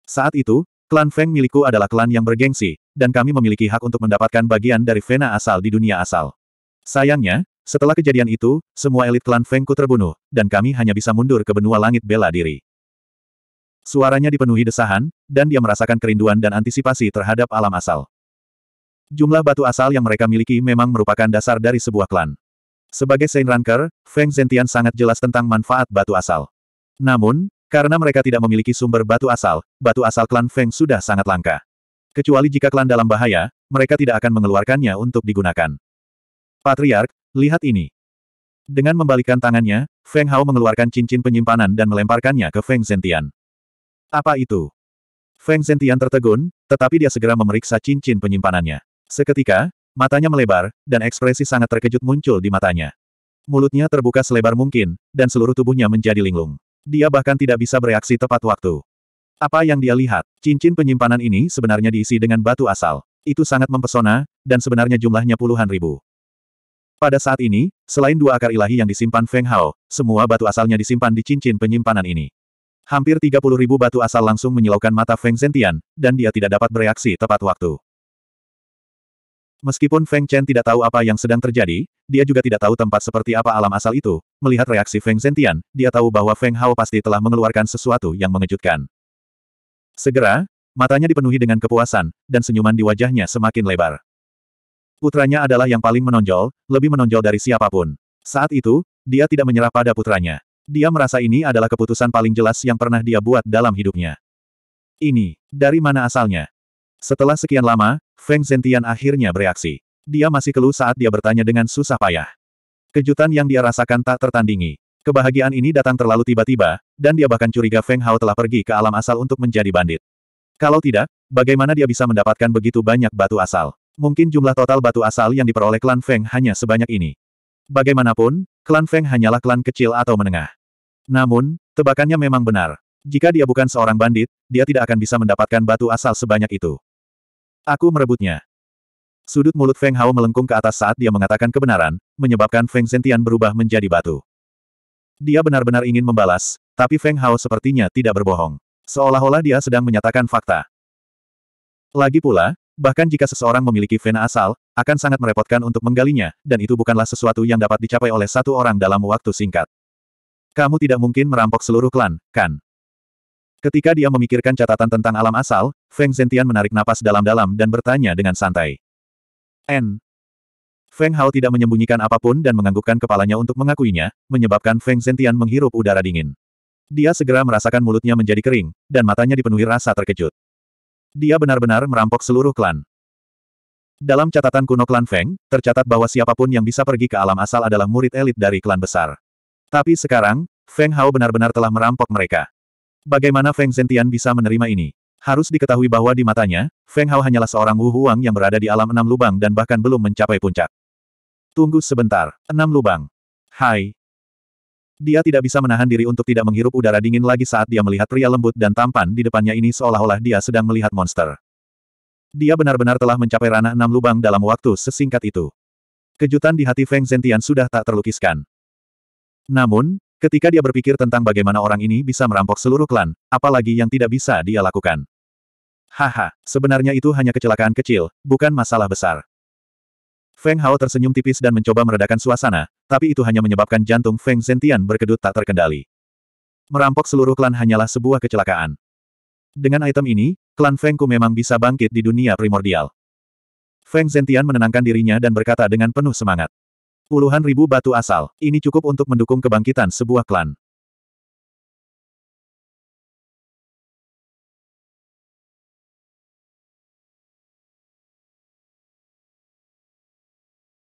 Saat itu, Klan Feng milikku adalah klan yang bergengsi, dan kami memiliki hak untuk mendapatkan bagian dari Vena asal di dunia asal. Sayangnya, setelah kejadian itu, semua elit klan Fengku terbunuh, dan kami hanya bisa mundur ke benua langit bela diri. Suaranya dipenuhi desahan, dan dia merasakan kerinduan dan antisipasi terhadap alam asal. Jumlah batu asal yang mereka miliki memang merupakan dasar dari sebuah klan. Sebagai Saint Ranker, Feng Zentian sangat jelas tentang manfaat batu asal. Namun, karena mereka tidak memiliki sumber batu asal, batu asal klan Feng sudah sangat langka. Kecuali jika klan dalam bahaya, mereka tidak akan mengeluarkannya untuk digunakan. Patriark, lihat ini. Dengan membalikkan tangannya, Feng Hao mengeluarkan cincin penyimpanan dan melemparkannya ke Feng Zentian. Apa itu? Feng Zentian tertegun, tetapi dia segera memeriksa cincin penyimpanannya. Seketika, matanya melebar, dan ekspresi sangat terkejut muncul di matanya. Mulutnya terbuka selebar mungkin, dan seluruh tubuhnya menjadi linglung. Dia bahkan tidak bisa bereaksi tepat waktu. Apa yang dia lihat, cincin penyimpanan ini sebenarnya diisi dengan batu asal. Itu sangat mempesona, dan sebenarnya jumlahnya puluhan ribu. Pada saat ini, selain dua akar ilahi yang disimpan Feng Hao, semua batu asalnya disimpan di cincin penyimpanan ini. Hampir 30 ribu batu asal langsung menyilaukan mata Feng Zentian, dan dia tidak dapat bereaksi tepat waktu. Meskipun Feng Chen tidak tahu apa yang sedang terjadi, dia juga tidak tahu tempat seperti apa alam asal itu, Melihat reaksi Feng Zentian, dia tahu bahwa Feng Hao pasti telah mengeluarkan sesuatu yang mengejutkan. Segera, matanya dipenuhi dengan kepuasan, dan senyuman di wajahnya semakin lebar. Putranya adalah yang paling menonjol, lebih menonjol dari siapapun. Saat itu, dia tidak menyerah pada putranya. Dia merasa ini adalah keputusan paling jelas yang pernah dia buat dalam hidupnya. Ini, dari mana asalnya? Setelah sekian lama, Feng Zentian akhirnya bereaksi. Dia masih keluh saat dia bertanya dengan susah payah. Kejutan yang dia rasakan tak tertandingi. Kebahagiaan ini datang terlalu tiba-tiba, dan dia bahkan curiga Feng Hao telah pergi ke alam asal untuk menjadi bandit. Kalau tidak, bagaimana dia bisa mendapatkan begitu banyak batu asal? Mungkin jumlah total batu asal yang diperoleh klan Feng hanya sebanyak ini. Bagaimanapun, klan Feng hanyalah klan kecil atau menengah. Namun, tebakannya memang benar. Jika dia bukan seorang bandit, dia tidak akan bisa mendapatkan batu asal sebanyak itu. Aku merebutnya. Sudut mulut Feng Hao melengkung ke atas saat dia mengatakan kebenaran, menyebabkan Feng Zentian berubah menjadi batu. Dia benar-benar ingin membalas, tapi Feng Hao sepertinya tidak berbohong. Seolah-olah dia sedang menyatakan fakta. Lagi pula, bahkan jika seseorang memiliki vena asal, akan sangat merepotkan untuk menggalinya, dan itu bukanlah sesuatu yang dapat dicapai oleh satu orang dalam waktu singkat. Kamu tidak mungkin merampok seluruh klan, kan? Ketika dia memikirkan catatan tentang alam asal, Feng Zentian menarik napas dalam-dalam dan bertanya dengan santai. N. Feng Hao tidak menyembunyikan apapun dan menganggukkan kepalanya untuk mengakuinya, menyebabkan Feng Zentian menghirup udara dingin. Dia segera merasakan mulutnya menjadi kering, dan matanya dipenuhi rasa terkejut. Dia benar-benar merampok seluruh klan. Dalam catatan kuno klan Feng, tercatat bahwa siapapun yang bisa pergi ke alam asal adalah murid elit dari klan besar. Tapi sekarang, Feng Hao benar-benar telah merampok mereka. Bagaimana Feng Zentian bisa menerima ini? Harus diketahui bahwa di matanya, Feng Hao hanyalah seorang Wu Huang yang berada di alam enam lubang dan bahkan belum mencapai puncak. Tunggu sebentar, enam lubang. Hai. Dia tidak bisa menahan diri untuk tidak menghirup udara dingin lagi saat dia melihat pria lembut dan tampan di depannya ini seolah-olah dia sedang melihat monster. Dia benar-benar telah mencapai ranah enam lubang dalam waktu sesingkat itu. Kejutan di hati Feng Zentian sudah tak terlukiskan. Namun, ketika dia berpikir tentang bagaimana orang ini bisa merampok seluruh klan, apalagi yang tidak bisa dia lakukan. Haha, sebenarnya itu hanya kecelakaan kecil, bukan masalah besar. Feng Hao tersenyum tipis dan mencoba meredakan suasana, tapi itu hanya menyebabkan jantung Feng Zentian berkedut tak terkendali. Merampok seluruh klan hanyalah sebuah kecelakaan. Dengan item ini, klan Feng Ku memang bisa bangkit di dunia primordial. Feng Zentian menenangkan dirinya dan berkata dengan penuh semangat. Puluhan ribu batu asal, ini cukup untuk mendukung kebangkitan sebuah klan.